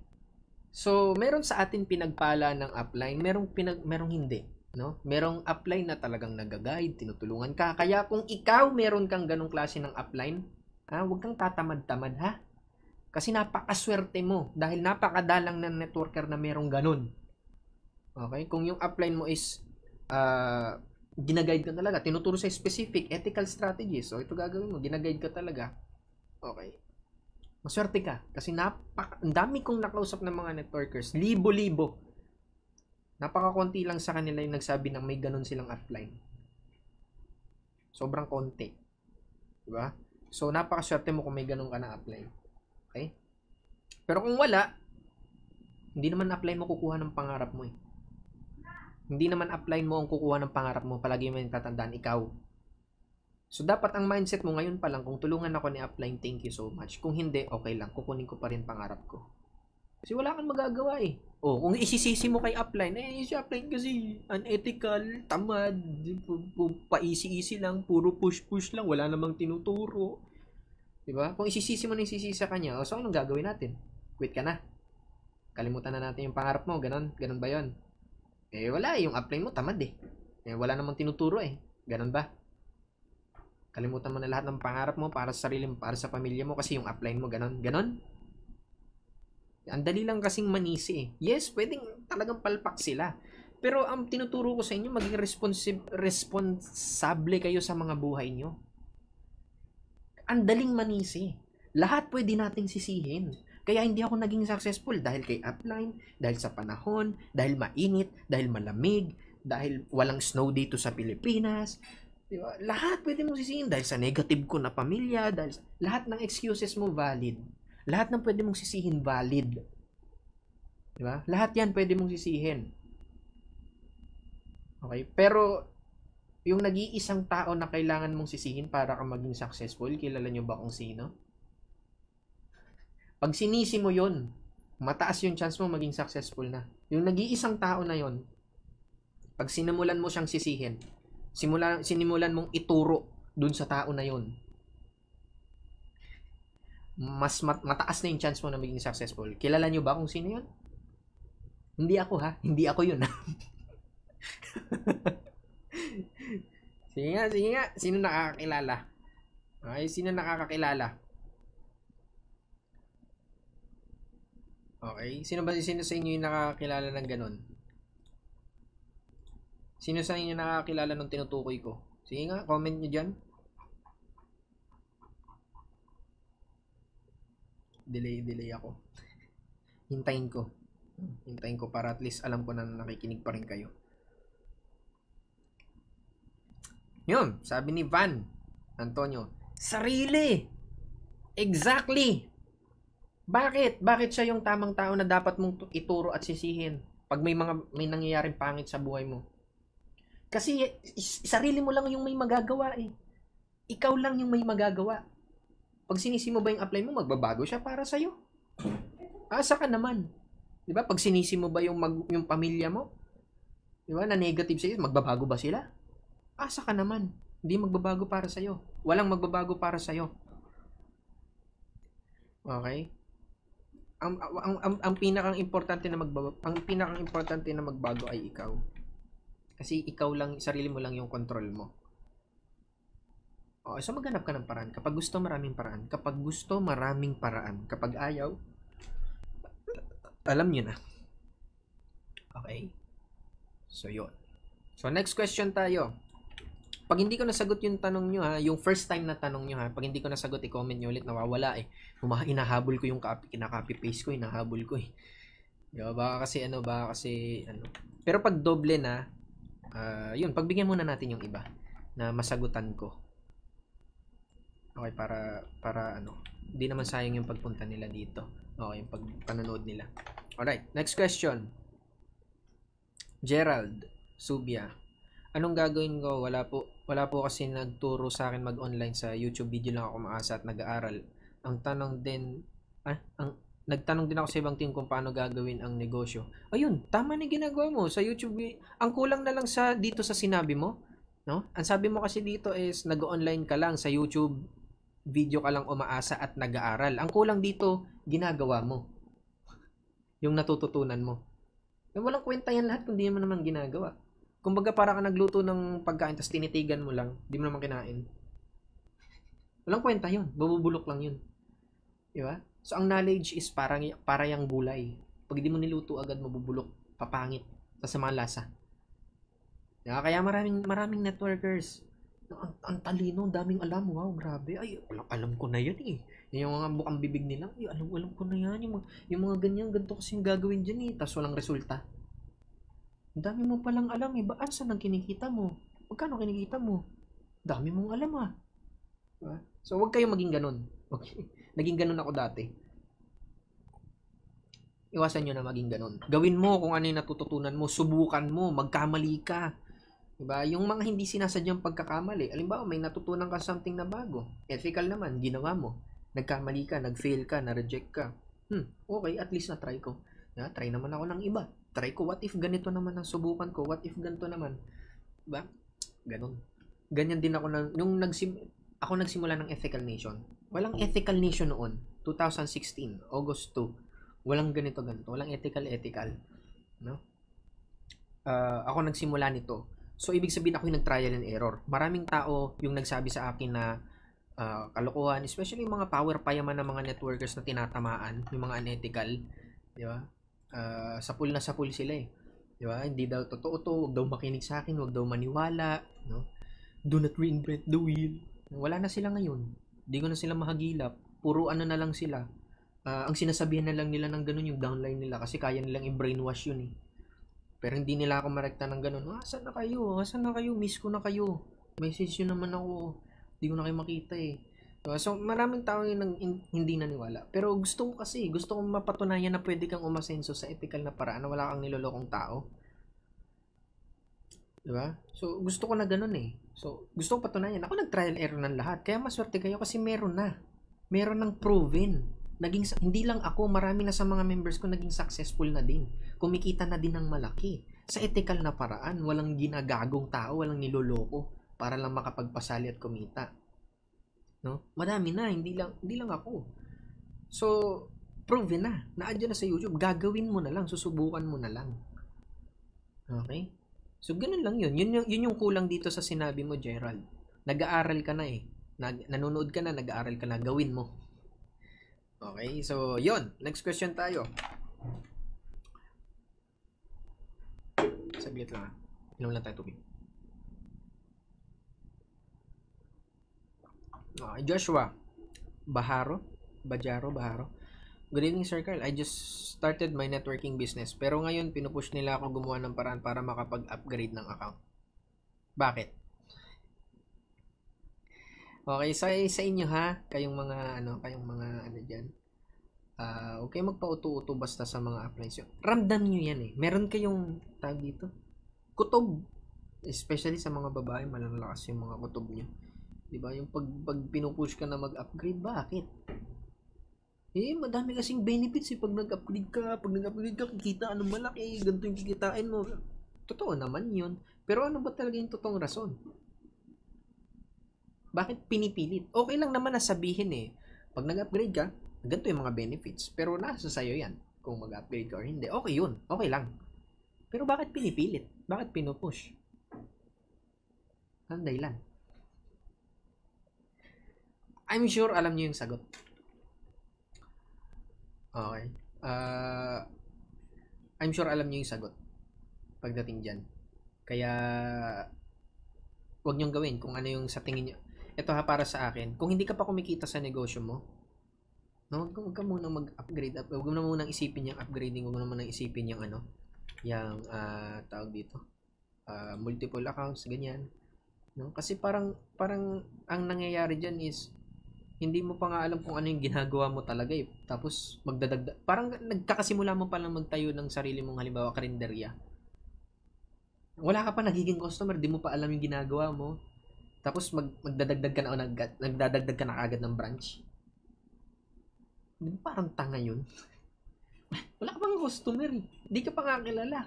So, meron sa atin pinagpala ng upline, merong, pinag, merong hindi. No? Merong upline na talagang nag tinutulungan ka. Kaya kung ikaw meron kang ganong klase ng upline, ha, huwag kang tatamad-tamad ha. Kasi napakaswerte mo dahil napakadalang ng networker na merong ganun. Okay? Kung yung upline mo is uh, ginaguide ka talaga, tinuturo sa specific ethical strategies. So ito gagawin mo, ginaguide ka talaga. Okay. Maswerte ka kasi napak dami kong nakausap ng mga networkers, libo-libo Napakakonti lang sa kanila yung nagsabi ng may ganun silang upline. Sobrang konti. Diba? So, napakaswerte mo kung may ganun ka na upline. Okay? Pero kung wala, hindi naman upline mo kukuha ng pangarap mo eh. Hindi naman upline mo ang kukuha ng pangarap mo. Palagi mo yung tatandaan, ikaw. So, dapat ang mindset mo ngayon pa lang, kung tulungan ako ni upline, thank you so much. Kung hindi, okay lang. Kukunin ko pa rin pangarap ko. Kasi wala kang magagawa eh. Oh, kung isisisi mo kay upline, eh si upline kasi unethical, tamad, paisi-isi lang, puro push-push lang, wala namang tinuturo. 'Di ba? Kung isisisi mo na isisisi sa kanya, oh, so anong gagawin natin? Quit ka na. Kalimutan na natin yung pangarap mo, ganun, ganun ba 'yon? Eh wala, yung upline mo tamad eh. Eh wala namang tinuturo eh. Ganun ba? Kalimutan mo na lahat ng pangarap mo para sa sarili mo, para sa pamilya mo kasi yung upline mo ganun, ganun. Ang dali lang kasing manisi eh. Yes, pwedeng talagang palpak sila. Pero ang tinuturo ko sa inyo, maging responsible responsable kayo sa mga buhay nyo. Ang daling manisi. Lahat pwede nating sisihin. Kaya hindi ako naging successful dahil kay upline, dahil sa panahon, dahil mainit, dahil malamig, dahil walang snow dito sa Pilipinas. Diba? Lahat pwede mong sisihin dahil sa negative ko na pamilya, dahil sa, lahat ng excuses mo valid. Lahat ng pwede mong sisihin valid. Di ba? Lahat 'yan pwede mong sisihin. Okay? Pero yung nag-iisang tao na kailangan mong sisihin para ka maging successful, kilala nyo ba kung sino? Pag sinisi mo yon, mataas yung chance mo maging successful na. Yung nag-iisang tao na yon, pag sinimulan mo siyang sisihin, simula, sinimulan mong ituro dun sa tao na yon, mas mataas na yung chance mo na maging successful. Kilala nyo ba kung sino yun? Hindi ako ha. Hindi ako yun. sige nga, sige nga. Sino nakakakilala? Ay, sino nakakakilala? Okay. Sino ba sino sa inyo yung nakakakilala ng ganun? Sino sa inyo nakakakilala ng tinutukoy ko? Sige nga, comment nyo dyan. delay delay ako hintayin ko hintayin ko para at least alam ko na nakikinig pa rin kayo yun sabi ni Van Antonio sarili exactly bakit? Bakit siya yung tamang tao na dapat mong ituro at sisihin pag may mga may nangyayaring pangit sa buhay mo? Kasi is, sarili mo lang yung may magagawa eh. Ikaw lang yung may magagawa. Pag sinisi mo ba yung apply mo, magbabago siya para sa'yo. Asa ah, ka naman. Di ba? Pag sinisi mo ba yung, mag, yung pamilya mo, di ba, na negative sa'yo, magbabago ba sila? Asa ah, ka naman. Hindi magbabago para sa'yo. Walang magbabago para sa'yo. Okay? Ang ang ang, ang pinakang importante na magbago, ang pinakang importante na magbago ay ikaw. Kasi ikaw lang sarili mo lang yung control mo. Oh, so maghanap ka ng paraan. Kapag gusto, maraming paraan. Kapag gusto, maraming paraan. Kapag ayaw, alam niyo na. Okay? So, yon So, next question tayo. Pag hindi ko nasagot yung tanong nyo ha, yung first time na tanong nyo ha, pag hindi ko nasagot, i-comment nyo ulit, nawawala eh. Huma hinahabol ko yung copy, kinaka-copy-paste ko, hinahabol ko eh. Diba? Baka kasi ano, baka kasi ano. Pero pag doble na, uh, yun, pagbigyan muna natin yung iba na masagutan ko. Okay, para, para ano, hindi naman sayang yung pagpunta nila dito. Okay, yung pagpanonood nila. Alright, next question. Gerald Subia. Anong gagawin ko? Wala po, wala po kasi nagturo sa akin mag-online sa YouTube video lang ako maasa at nag-aaral. Ang tanong din, ah, ang, nagtanong din ako sa ibang team kung paano gagawin ang negosyo. Ayun, tama na ginagawa mo sa YouTube. Ang kulang na lang sa dito sa sinabi mo, no? Ang sabi mo kasi dito is nag-online ka lang sa YouTube video ka lang umaasa at nag-aaral. Ang kulang dito, ginagawa mo. Yung natututunan mo. Eh, walang kwenta yan lahat kung di mo naman ginagawa. Kumbaga para ka nagluto ng pagkain tapos tinitigan mo lang, di mo naman kinain. Walang kwenta yun. Babubulok lang yun. Di ba? So, ang knowledge is parang, para yung gulay. Pag di mo niluto agad, mabubulok. Papangit. Tapos sama lasa. Diba? Kaya maraming, maraming networkers ang talino, daming alam. Wow, grabe. Ay, alam, alam ko na yun eh. Yung mga bukang bibig nila, ay, alam, alam ko na yan. Yung yung mga ganyan, ganito kasi yung gagawin dyan eh. Tapos walang resulta. Ang dami mo palang alam eh. Baan ah, saan ang kinikita mo? Magkano kinikita mo? Dami mong alam ah. Diba? So, wag kayong maging ganun. Okay. Naging ganun ako dati. Iwasan nyo na maging ganun. Gawin mo kung ano yung natututunan mo. Subukan mo. Magkamali ka Diba? Yung mga hindi sinasadyang pagkakamali, alimbawa may natutunan ka something na bago, ethical naman, ginawa mo, nagkamali ka, nagfail ka, na-reject ka, hmm, okay, at least na-try ko. Yeah, diba? try naman ako ng iba. Try ko, what if ganito naman ang subukan ko? What if ganito naman? Diba? Ganun. Ganyan din ako, na, nung nagsim ako nagsimula ng Ethical Nation. Walang Ethical Nation noon, 2016, August 2. Walang ganito-ganito, walang ethical-ethical. No? Uh, ako nagsimula nito So, ibig sabihin ako yung nag-trial and error. Maraming tao yung nagsabi sa akin na uh, kalokohan, especially yung mga power payaman ng mga networkers na tinatamaan, yung mga unethical, di ba? Uh, pool na sa pool sila eh. Di ba? Hindi daw totoo to, huwag daw makinig sa akin, huwag daw maniwala, no? Do not reinvent the wheel. Wala na sila ngayon. Hindi ko na sila mahagilap. Puro ano na lang sila. Uh, ang sinasabihan na lang nila ng ganun yung downline nila kasi kaya nilang i-brainwash yun eh. Pero hindi nila ako marekta ng ganun. Ah, na kayo? Ah, na kayo? Miss ko na kayo. Message nyo naman ako. Hindi ko na kayo makita eh. Diba? So, maraming tao yung nang, hindi naniwala. Pero gusto ko kasi, gusto kong mapatunayan na pwede kang umasenso sa ethical na paraan na wala kang nilolokong tao. Diba? So, gusto ko na ganun eh. So, gusto ko patunayan. Ako nag-trial error ng lahat. Kaya maswerte kayo kasi meron na. Meron ng proven naging hindi lang ako, marami na sa mga members ko naging successful na din. Kumikita na din ng malaki sa ethical na paraan, walang ginagagong tao, walang niloloko para lang makapagpasali at kumita. No? Madami na, hindi lang hindi lang ako. So, proven na. Naadyan na sa YouTube. Gagawin mo na lang. Susubukan mo na lang. Okay? So, ganun lang yun. Yun yung, yun yung kulang dito sa sinabi mo, Gerald. Nag-aaral ka na eh. Nag, nanonood ka na, nag-aaral ka na. Gawin mo. Okay, so yon Next question tayo. Saglit lang. Ah. Inom lang tayo tubig. Okay, ah, Joshua. Baharo? Bajaro? Baharo? Good evening, Sir Carl. I just started my networking business. Pero ngayon, pinupush nila ako gumawa ng paraan para makapag-upgrade ng account. Bakit? Okay, sa sa inyo ha, kayong mga ano, kayong mga ano diyan. Ah, uh, okay magpauto-uto basta sa mga appliance. Ramdam niyo 'yan eh. Meron kayong tag dito. Kutob, especially sa mga babae, malalakas yung mga kutob niyo. 'Di ba? Yung pag, pag pinupush ka na mag-upgrade, bakit? Eh, madami kasing benefits eh. Pag nag-upgrade ka, pag nag-upgrade ka, kikita ano malaki, ganito yung kikitain mo. Totoo naman yun. Pero ano ba talaga yung totoong rason? Bakit pinipilit? Okay lang naman na sabihin eh. Pag nag-upgrade ka, ganito yung mga benefits. Pero nasa sa'yo yan. Kung mag-upgrade ka or hindi. Okay yun. Okay lang. Pero bakit pinipilit? Bakit pinupush? Ang dahilan. I'm sure alam niyo yung sagot. Okay. Uh, I'm sure alam niyo yung sagot pagdating diyan. Kaya wag niyo gawin kung ano yung sa tingin niyo ito ha para sa akin, kung hindi ka pa kumikita sa negosyo mo, no, huwag ka muna mag-upgrade, huwag mo na muna isipin yung upgrading, huwag mo na muna isipin yung ano, yung uh, tawag dito, uh, multiple accounts, ganyan. No? Kasi parang, parang ang nangyayari diyan is, hindi mo pa nga alam kung ano yung ginagawa mo talaga eh. Tapos magdadagdag, parang nagkakasimula mo pa lang magtayo ng sarili mong halimbawa karinderya. Wala ka pa nagiging customer, di mo pa alam yung ginagawa mo tapos mag, magdadagdag ka na o nag, nagdadagdag ka na agad ng branch. Hindi parang tanga yun? Wala ka pang customer eh. Hindi ka pa kakilala. kilala.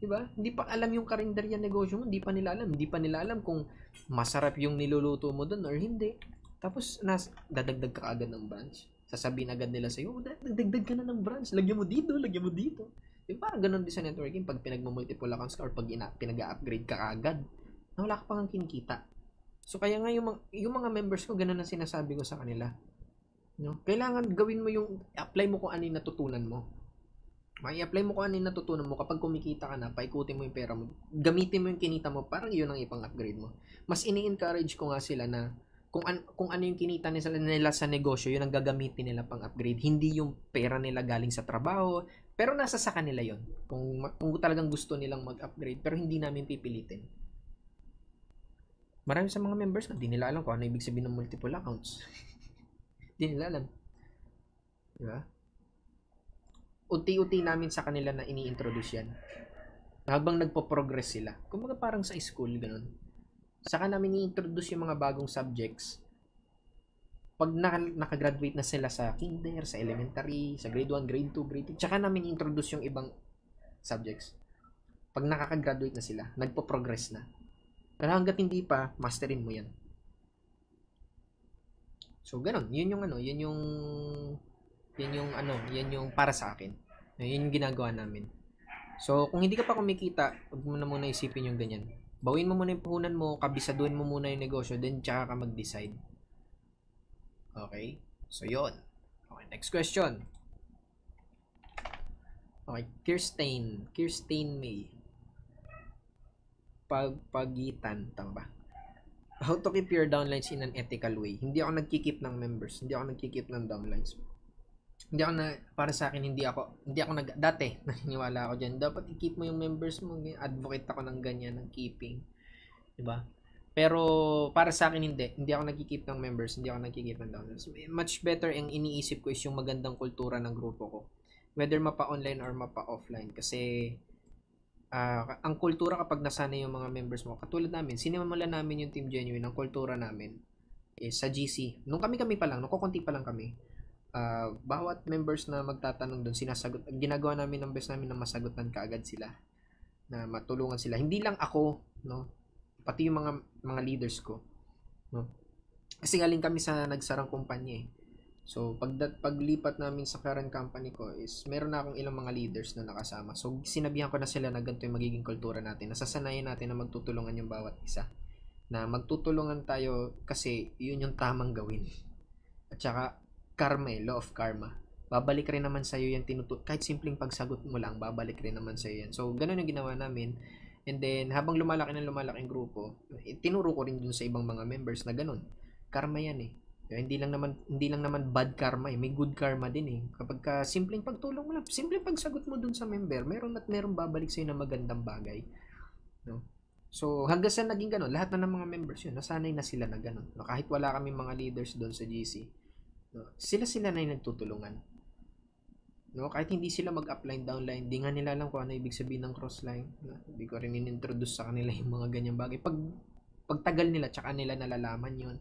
Diba? Hindi pa alam yung calendar yan negosyo mo. Hindi pa nila alam. Hindi pa nila alam kung masarap yung niluluto mo doon or hindi. Tapos nas, dadagdag ka agad ng branch. Sasabihin agad nila sa'yo, oh, dadagdag ka na ng branch. Lagyan mo dito, lagyan mo dito. Diba? Parang ganun din sa networking pag pinagmamultiple accounts ka or pag ina, pinag-upgrade ka agad na wala ka pang kinikita. So kaya nga yung, mga, yung mga members ko, ganun ang sinasabi ko sa kanila. No? Kailangan gawin mo yung, apply mo kung ano yung natutunan mo. Mai-apply mo kung ano yung natutunan mo. Kapag kumikita ka na, paikutin mo yung pera mo. Gamitin mo yung kinita mo, parang yun ang ipang-upgrade mo. Mas ini-encourage ko nga sila na kung, an- kung ano yung kinita nila, nila sa negosyo, yun ang gagamitin nila pang upgrade. Hindi yung pera nila galing sa trabaho, pero nasa sa kanila yon kung, kung talagang gusto nilang mag-upgrade, pero hindi namin pipilitin. Marami sa mga members ko, di nila alam kung ano ibig sabihin ng multiple accounts. di nila alam. Di ba? Uti-uti namin sa kanila na ini-introduce yan. Habang nagpo-progress sila. Kumbaga parang sa school, ganun. Saka namin i-introduce yung mga bagong subjects pag na, nakagraduate na sila sa kinder, sa elementary, sa grade 1, grade 2, grade 3, tsaka namin introduce yung ibang subjects. Pag nakakagraduate na sila, nagpo-progress na. Pero hanggat hindi pa, masterin mo yan. So, ganun. Yun yung ano, yun yung, yun yung ano, yun yung para sa akin. Yun yung ginagawa namin. So, kung hindi ka pa kumikita, huwag mo na muna isipin yung ganyan. Bawin mo muna yung puhunan mo, kabisaduhin mo muna yung negosyo, then tsaka ka mag-decide. Okay? So, yun. Okay, next question. Okay, Kirstein. Kirstein May pagpagitan tang ba? How to keep your downlines in an ethical way. Hindi ako nagki-keep ng members, hindi ako nagki-keep ng downlines. Hindi ako na para sa akin hindi ako hindi ako nag dati naniniwala ako diyan. Dapat i-keep mo yung members mo. Advocate ako ng ganyan ng keeping. 'Di ba? Pero para sa akin hindi. Hindi ako nagki-keep ng members, hindi ako nagki-keep ng downlines. Much better ang iniisip ko is yung magandang kultura ng grupo ko. Whether mapa online or mapa offline kasi uh, ang kultura kapag nasanay yung mga members mo, katulad namin, sinimula namin yung Team Genuine, ang kultura namin is sa GC. Nung kami-kami pa lang, nung kukunti pa lang kami, uh, bawat members na magtatanong doon, sinasagot, ginagawa namin ng best namin na masagutan kaagad sila na matulungan sila. Hindi lang ako, no? Pati yung mga mga leaders ko, no? Kasi galing kami sa nagsarang kumpanya eh. So, pag, paglipat namin sa current company ko is meron na akong ilang mga leaders na nakasama. So, sinabihan ko na sila na ganito yung magiging kultura natin. Nasasanayan natin na magtutulungan yung bawat isa. Na magtutulungan tayo kasi yun yung tamang gawin. At saka, karma eh, law of karma. Babalik rin naman sa'yo yung tinutu... Kahit simpleng pagsagot mo lang, babalik rin naman sa'yo yan. So, ganun yung ginawa namin. And then, habang lumalaki ng lumalaking grupo, eh, tinuro ko rin dun sa ibang mga members na ganun. Karma yan eh hindi lang naman hindi lang naman bad karma eh, may good karma din eh. Kapag ka simpleng pagtulong mo lang, simpleng pagsagot mo dun sa member, meron at meron babalik sa iyo na magandang bagay. No? So, hanggang sa naging ganun, lahat na ng mga members yun, nasanay na sila na ganun. No? Kahit wala kami mga leaders doon sa GC, no? sila-sila na yung nagtutulungan. No? Kahit hindi sila mag-upline, downline, hindi nga nila alam kung ano ibig sabihin ng crossline. No? Hindi ko rin inintroduce sa kanila yung mga ganyang bagay. Pag, pagtagal nila, tsaka nila nalalaman yun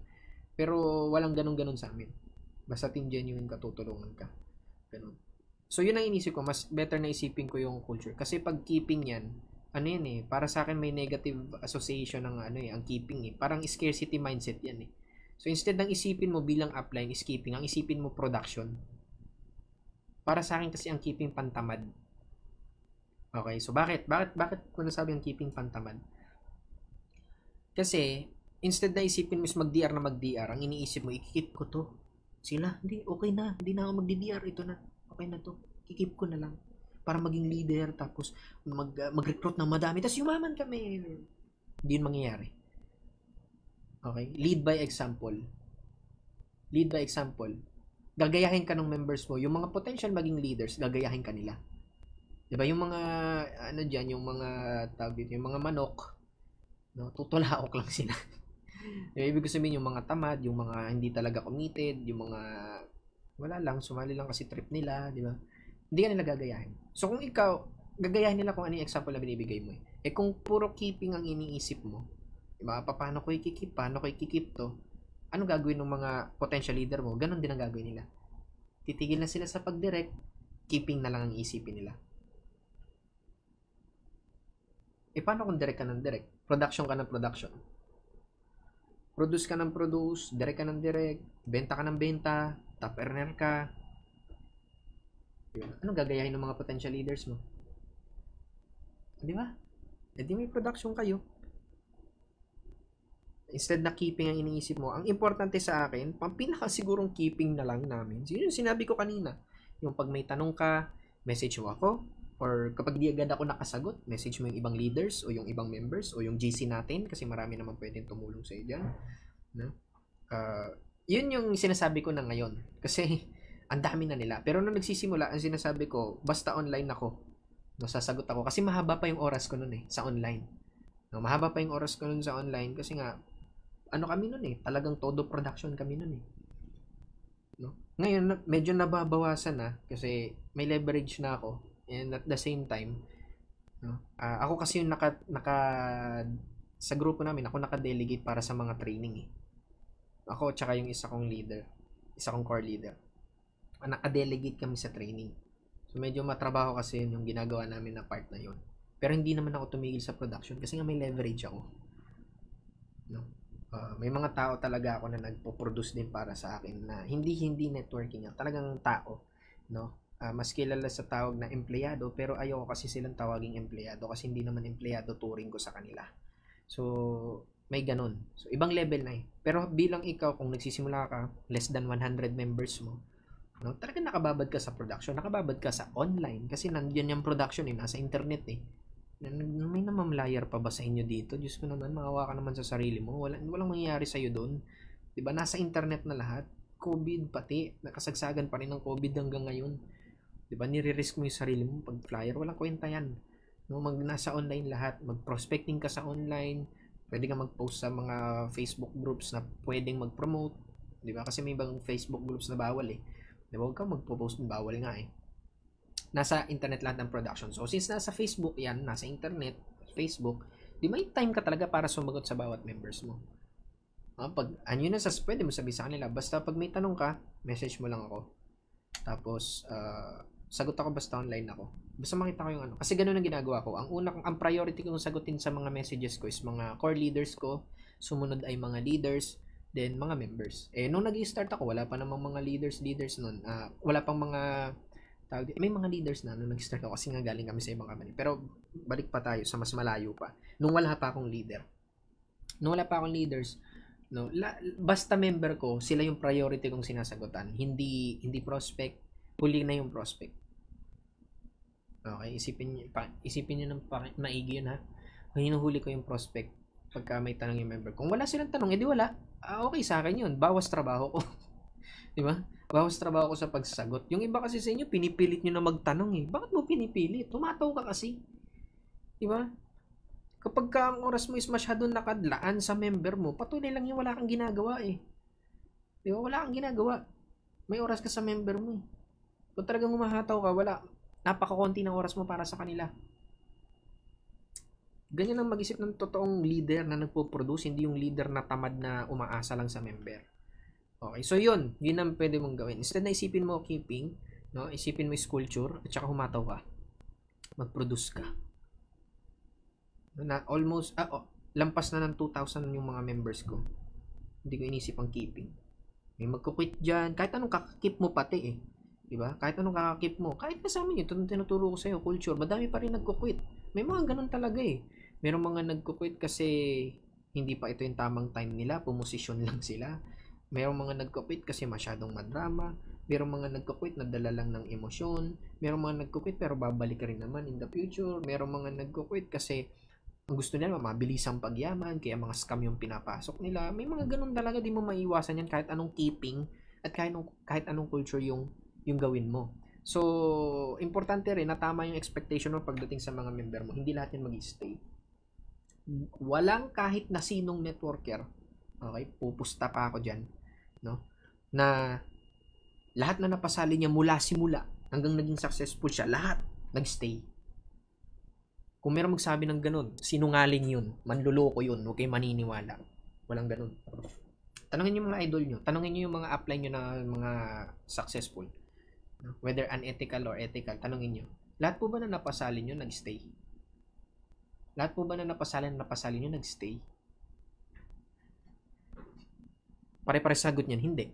pero walang ganun-ganun sa amin. Basta team genuine ka, tutulungan ka. Ganun. So, yun ang inisip ko. Mas better na isipin ko yung culture. Kasi pag keeping yan, ano yan eh, para sa akin may negative association ng ano eh, ang keeping eh. Parang scarcity mindset yan eh. So, instead ng isipin mo bilang upline is keeping, ang isipin mo production. Para sa akin kasi ang keeping pantamad. Okay, so bakit? Bakit, bakit ko nasabi ang keeping pantamad? Kasi, Instead na isipin mo is mag-DR na mag-DR, ang iniisip mo, ikikip ko to. Sila, hindi, okay na. Hindi na ako mag-DR. Ito na. Okay na to. Kikip ko na lang. Para maging leader, tapos mag, uh, mag-recruit ng madami. Tapos yumaman kami. Hindi yun mangyayari. Okay? Lead by example. Lead by example. Gagayahin ka ng members mo. Yung mga potential maging leaders, gagayahin ka nila. 'Di ba yung mga ano diyan, yung mga tawag dito, yung mga manok, no, tutulaok lang sila. Ibig ko sabihin yung mga tamad, yung mga hindi talaga committed, yung mga wala lang, sumali lang kasi trip nila, di ba? Hindi ka nila gagayahin. So kung ikaw, gagayahin nila kung ano yung example na binibigay mo eh. Eh kung puro keeping ang iniisip mo, di ba? Paano ko ikikip? Paano ko ikikip to? Ano gagawin ng mga potential leader mo? Ganon din ang gagawin nila. Titigil na sila sa pag-direct, keeping na lang ang isipin nila. Eh paano kung direct ka ng direct? Production ka ng production Produce ka ng produce, direct ka ng direct, benta ka ng benta, top earner ka. Ano gagayahin ng mga potential leaders mo? Di ba? E di may production kayo. Instead na keeping ang iniisip mo, ang importante sa akin, pang pinaka sigurong keeping na lang namin. Yun yung sinabi ko kanina. Yung pag may tanong ka, message mo ako, or kapag di agad ako nakasagot, message mo yung ibang leaders o yung ibang members o yung GC natin kasi marami naman pwedeng tumulong sa iyo diyan. No? Uh, yun yung sinasabi ko na ngayon kasi ang dami na nila. Pero nung nagsisimula, ang sinasabi ko, basta online ako. No, sasagot ako kasi mahaba pa yung oras ko noon eh sa online. No, mahaba pa yung oras ko noon sa online kasi nga ano kami noon eh, talagang todo production kami noon eh. No? Ngayon, medyo nababawasan na kasi may leverage na ako and at the same time no uh, ako kasi yung naka naka sa grupo namin ako naka-delegate para sa mga training eh. Ako tsaka yung isa kong leader, isa kong core leader. Naka-delegate kami sa training. So medyo matrabaho kasi yun yung ginagawa namin na part na yun. Pero hindi naman ako tumigil sa production kasi nga may leverage ako. No? Uh, may mga tao talaga ako na nagpo-produce din para sa akin na hindi hindi networking, talagang tao, no? uh, mas kilala sa tawag na empleyado pero ayoko kasi silang tawaging empleyado kasi hindi naman empleyado turing ko sa kanila. So, may ganun. So, ibang level na eh. Pero bilang ikaw, kung nagsisimula ka, less than 100 members mo, no, talaga nakababad ka sa production. Nakababad ka sa online. Kasi nandiyan yung production eh. Nasa internet eh. May namamlayar pa ba sa inyo dito? Diyos ko naman, maawa ka naman sa sarili mo. Walang, walang mangyayari sa'yo doon. ba diba? Nasa internet na lahat. COVID pati. Nakasagsagan pa rin ng COVID hanggang ngayon. 'Di ba? Nire-risk mo 'yung sarili mo pag flyer, wala kwenta 'yan. No, mag nasa online lahat, mag-prospecting ka sa online, pwede kang mag-post sa mga Facebook groups na pwedeng mag-promote, 'di ba? Kasi may ibang Facebook groups na bawal eh. 'Di ba? Huwag kang magpo-post ng bawal nga eh. Nasa internet lahat ng production. So since nasa Facebook 'yan, nasa internet, Facebook, 'di may time ka talaga para sumagot sa bawat members mo. Ah, pag ano na sa pwede mo sabihin sa kanila basta pag may tanong ka, message mo lang ako. Tapos uh, sagot ako basta online ako. Basta makita ko yung ano. Kasi ganun ang ginagawa ko. Ang una kong, ang priority kong sagutin sa mga messages ko is mga core leaders ko. Sumunod ay mga leaders. Then, mga members. Eh, nung nag start ako, wala pa namang mga leaders, leaders nun. Uh, wala pang mga, tawag, may mga leaders na nung nag-start ako kasi nga galing kami sa ibang company. Pero, balik pa tayo sa mas malayo pa. Nung wala pa akong leader. Nung wala pa akong leaders, no, la, basta member ko, sila yung priority kong sinasagutan. Hindi, hindi prospect, huli na yung prospect. Okay, isipin niyo pa, isipin niyo ng pa, maigi yun ha. Hinuhuli ko yung prospect pagka may tanong yung member. Kung wala silang tanong, edi wala. Ah, okay sa akin yun. Bawas trabaho ko. 'Di ba? Bawas trabaho ko sa pagsagot. Yung iba kasi sa inyo, pinipilit niyo na magtanong eh. Bakit mo pinipilit? Tumataw ka kasi. 'Di ba? Kapag ka ang oras mo is masyadong nakadlaan sa member mo, patuloy lang yung wala kang ginagawa eh. Di ba? Wala kang ginagawa. May oras ka sa member mo eh. Kung talagang humahataw ka, wala. Napakakonti ng oras mo para sa kanila. Ganyan ang mag-isip ng totoong leader na nagpo-produce, hindi yung leader na tamad na umaasa lang sa member. Okay, so yun, yun ang pwede mong gawin. Instead na isipin mo keeping, no, isipin mo yung culture, at saka humataw ka. Mag-produce ka. Na almost, ah, oh, lampas na ng 2,000 yung mga members ko. Hindi ko inisip ang keeping. May magkukwit dyan. Kahit anong kakakip mo pati eh. 'Di ba? Kahit anong kakakip mo, kahit na sa amin 'yun, tinuturo ko sa iyo, culture, madami pa rin nagko-quit. May mga ganun talaga eh. Merong mga nagko-quit kasi hindi pa ito yung tamang time nila, pumosisyon lang sila. Merong mga nagko-quit kasi masyadong madrama. Merong mga nagko-quit na dala lang ng emosyon. Merong mga nagko-quit pero babalik rin naman in the future. Merong mga nagko-quit kasi ang gusto nila mabilis ang pagyaman kaya mga scam yung pinapasok nila may mga ganun talaga di mo maiwasan yan kahit anong keeping at kahit anong, kahit anong culture yung yung gawin mo. So, importante rin na tama yung expectation mo pagdating sa mga member mo. Hindi lahat yung mag-stay. Walang kahit na sinong networker, okay, pupusta pa ako dyan, no? Na lahat na napasali niya mula simula hanggang naging successful siya, lahat nag-stay. Kung meron magsabi ng ganun, sinungaling yun, manluloko yun, huwag kayong maniniwala. Walang ganun. Tanungin niyo mga idol niyo, tanungin niyo yung mga apply niyo na mga successful Whether unethical or ethical, tanongin nyo. Lahat po ba na napasalin nyo, nagstay? Lahat po ba na napasalin, napasalin nyo, nagstay? Pare-pare sagot niyan, hindi.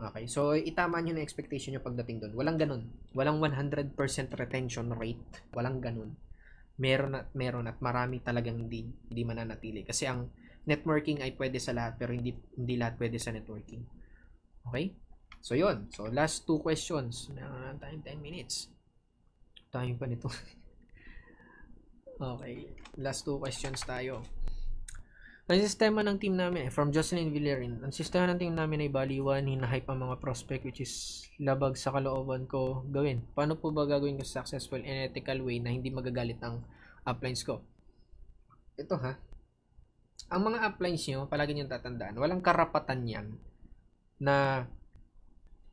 Okay, so itama nyo na expectation nyo pagdating doon. Walang ganun. Walang 100% retention rate. Walang ganun. Meron at meron at marami talagang hindi, hindi mananatili. Kasi ang networking ay pwede sa lahat pero hindi, hindi lahat pwede sa networking. Okay? So, yon So, last two questions. Meron na tayong 10 minutes. Tayong pa nito. okay. Last two questions tayo. Ang sistema ng team namin, eh, from Jocelyn Villarin, ang sistema ng team namin ay baliwan, hinahype ang mga prospect which is labag sa kalooban ko gawin. Paano po ba gagawin ko successful and ethical way na hindi magagalit ang uplines ko? Ito ha, ang mga uplines nyo, palagi nyo tatandaan, walang karapatan yan na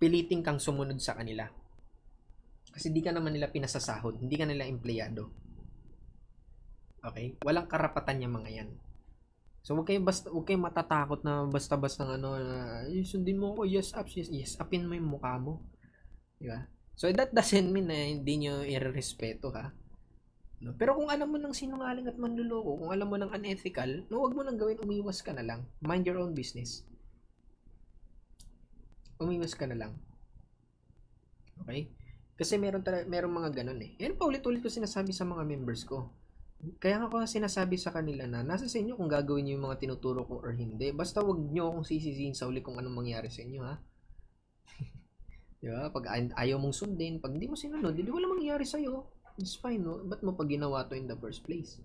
pilitin kang sumunod sa kanila. Kasi di ka naman nila pinasasahod, hindi ka nila empleyado. Okay? Walang karapatan yung mga yan. So, huwag kayo, basta, huwag kayo matatakot na basta-basta ano, na, sundin mo ako, yes, ups, yes, yes, upin mo yung mukha mo. Di ba? So, that doesn't mean na hindi nyo irerespeto, ha? No? Pero kung alam mo ng sinungaling at manluloko, kung alam mo ng unethical, no, huwag mo nang gawin, umiwas ka na lang. Mind your own business umiwas ka na lang. Okay? Kasi meron, tala, meron mga ganun eh. Yan pa ulit-ulit ko sinasabi sa mga members ko. Kaya ako sinasabi sa kanila na nasa sa inyo kung gagawin niyo yung mga tinuturo ko or hindi. Basta wag niyo akong sisisihin sa uli kung anong mangyari sa inyo ha. di ba? Pag ayaw mong sundin, pag hindi mo sinunod, hindi wala mangyari sa iyo. It's fine, no? Ba't mo pa ginawa to in the first place?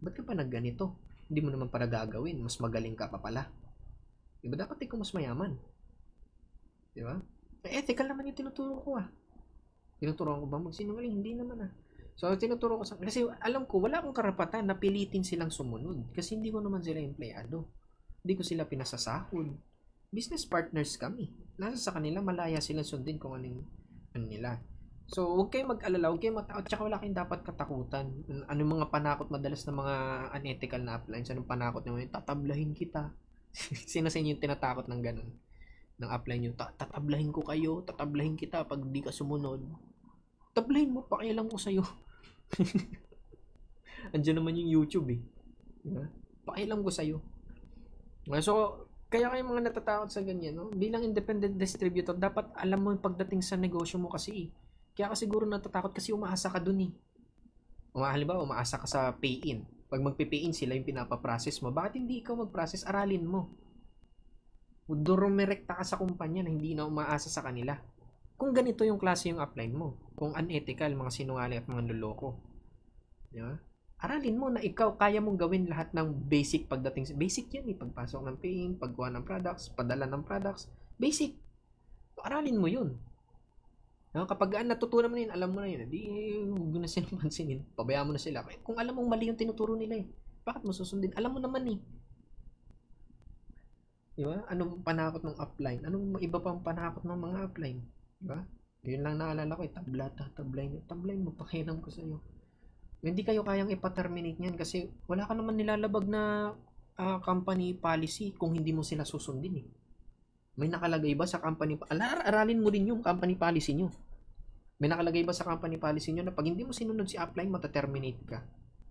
Ba't ka pa nagganito? Hindi mo naman para gagawin. Mas magaling ka pa pala. Diba dapat ikaw mas mayaman? Di ba? Eh, ethical naman yung tinuturo ko ah. Tinuturo ko ba magsinungaling? Hindi naman ah. So, tinuturo ko sa... Kasi alam ko, wala akong karapatan na pilitin silang sumunod. Kasi hindi ko naman sila empleyado. Hindi ko sila pinasasahod. Business partners kami. Nasa sa kanila, malaya sila sundin kung anong ano nila. So, huwag kayong mag-alala, huwag kayong matakot, tsaka wala kayong dapat katakutan. Ano yung mga panakot madalas ng mga unethical na uplines? Anong panakot naman? Tatablahin kita. Sino sa inyo yung tinatakot ng ganun? ng apply nyo, tatablahin ko kayo, tatablahin kita pag di ka sumunod. Tablahin mo, pakialam ko sa'yo. Andiyan naman yung YouTube eh. Diba? Pakialam ko sa'yo. So, kaya kayo mga natatakot sa ganyan, no? bilang independent distributor, dapat alam mo yung pagdating sa negosyo mo kasi eh. Kaya ka siguro natatakot kasi umaasa ka dun eh. Umahali ba, umaasa ka sa pay-in. Pag magpe in sila yung pinapaprocess mo, bakit hindi ikaw mag-process, aralin mo durumirekta ka sa kumpanya na hindi na umaasa sa kanila. Kung ganito yung klase yung upline mo, kung unethical, mga sinungaling at mga nuloko. Di ba? Aralin mo na ikaw kaya mong gawin lahat ng basic pagdating. sa... Basic yan eh. Pagpasok ng paying, pagkuha ng products, padala ng products. Basic. Aralin mo yun. No? Kapag natutunan mo na yun, alam mo na yun. Di, eh, huwag na silang pansinin. Pabayaan mo na sila. Kung alam mong mali yung tinuturo nila eh. Bakit mo susundin? Alam mo naman eh. Di ba? Anong panakot ng upline? Anong iba pang panakot ng mga upline? Di ba? Yun lang naalala ko, eh, tabla ta, tablay niyo. Tablay mo, pakiram ko sa'yo. Hindi kayo kayang ipaterminate niyan kasi wala ka naman nilalabag na uh, company policy kung hindi mo sila susundin eh. May nakalagay ba sa company policy? aralin mo din yung company policy nyo. May nakalagay ba sa company policy nyo na pag hindi mo sinunod si upline, mataterminate ka?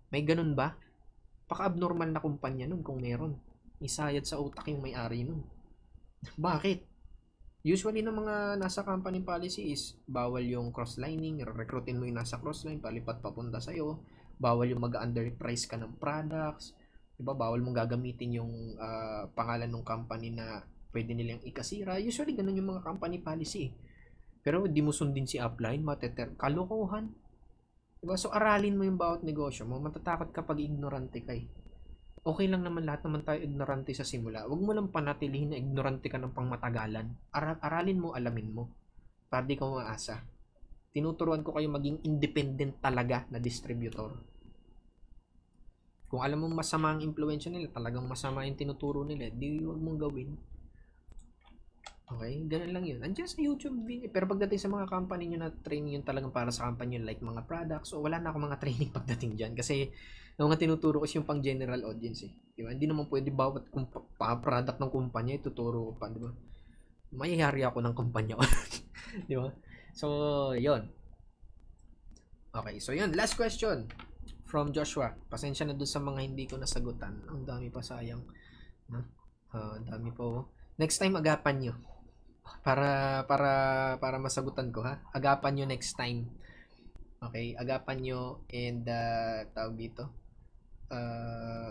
May ganun ba? Paka-abnormal na kumpanya nun kung meron isayad sa utak yung may-ari nun. Bakit? Usually ng mga nasa company policy is bawal yung cross-lining, recruitin mo yung nasa cross-line, palipat papunta sa'yo, bawal yung mag-underprice ka ng products, diba? bawal mong gagamitin yung uh, pangalan ng company na pwede nilang ikasira. Usually, ganun yung mga company policy. Pero di mo sundin si upline, mateter, kalokohan. Diba? So, aralin mo yung bawat negosyo mo. Matatakot kapag ignorante ka eh okay lang naman lahat naman tayo ignorante sa simula. Huwag mo lang panatilihin na ignorante ka ng pangmatagalan. aralin mo, alamin mo. Para di ka maasa. Tinuturuan ko kayo maging independent talaga na distributor. Kung alam mo masama ang impluensya nila, talagang masama yung tinuturo nila, di huwag mong gawin. Okay? Ganun lang yun. Andiyan sa YouTube video. Eh. Pero pagdating sa mga company nyo na training yun talagang para sa company yun, like mga products, so wala na ako mga training pagdating dyan. Kasi yung nga tinuturo ko is yung pang general audience eh. Di ba? Hindi naman pwede bawat kump- product ng kumpanya ituturo ko pa, di ba? Mayayari ako ng kumpanya ko. di ba? So, yon Okay, so yun. Last question from Joshua. Pasensya na dun sa mga hindi ko nasagutan. Ang dami pa sayang. Huh? Uh, ang dami po. Oh. Next time, agapan nyo. Para, para, para masagutan ko, ha? Agapan nyo next time. Okay, agapan nyo and uh, tawag dito uh,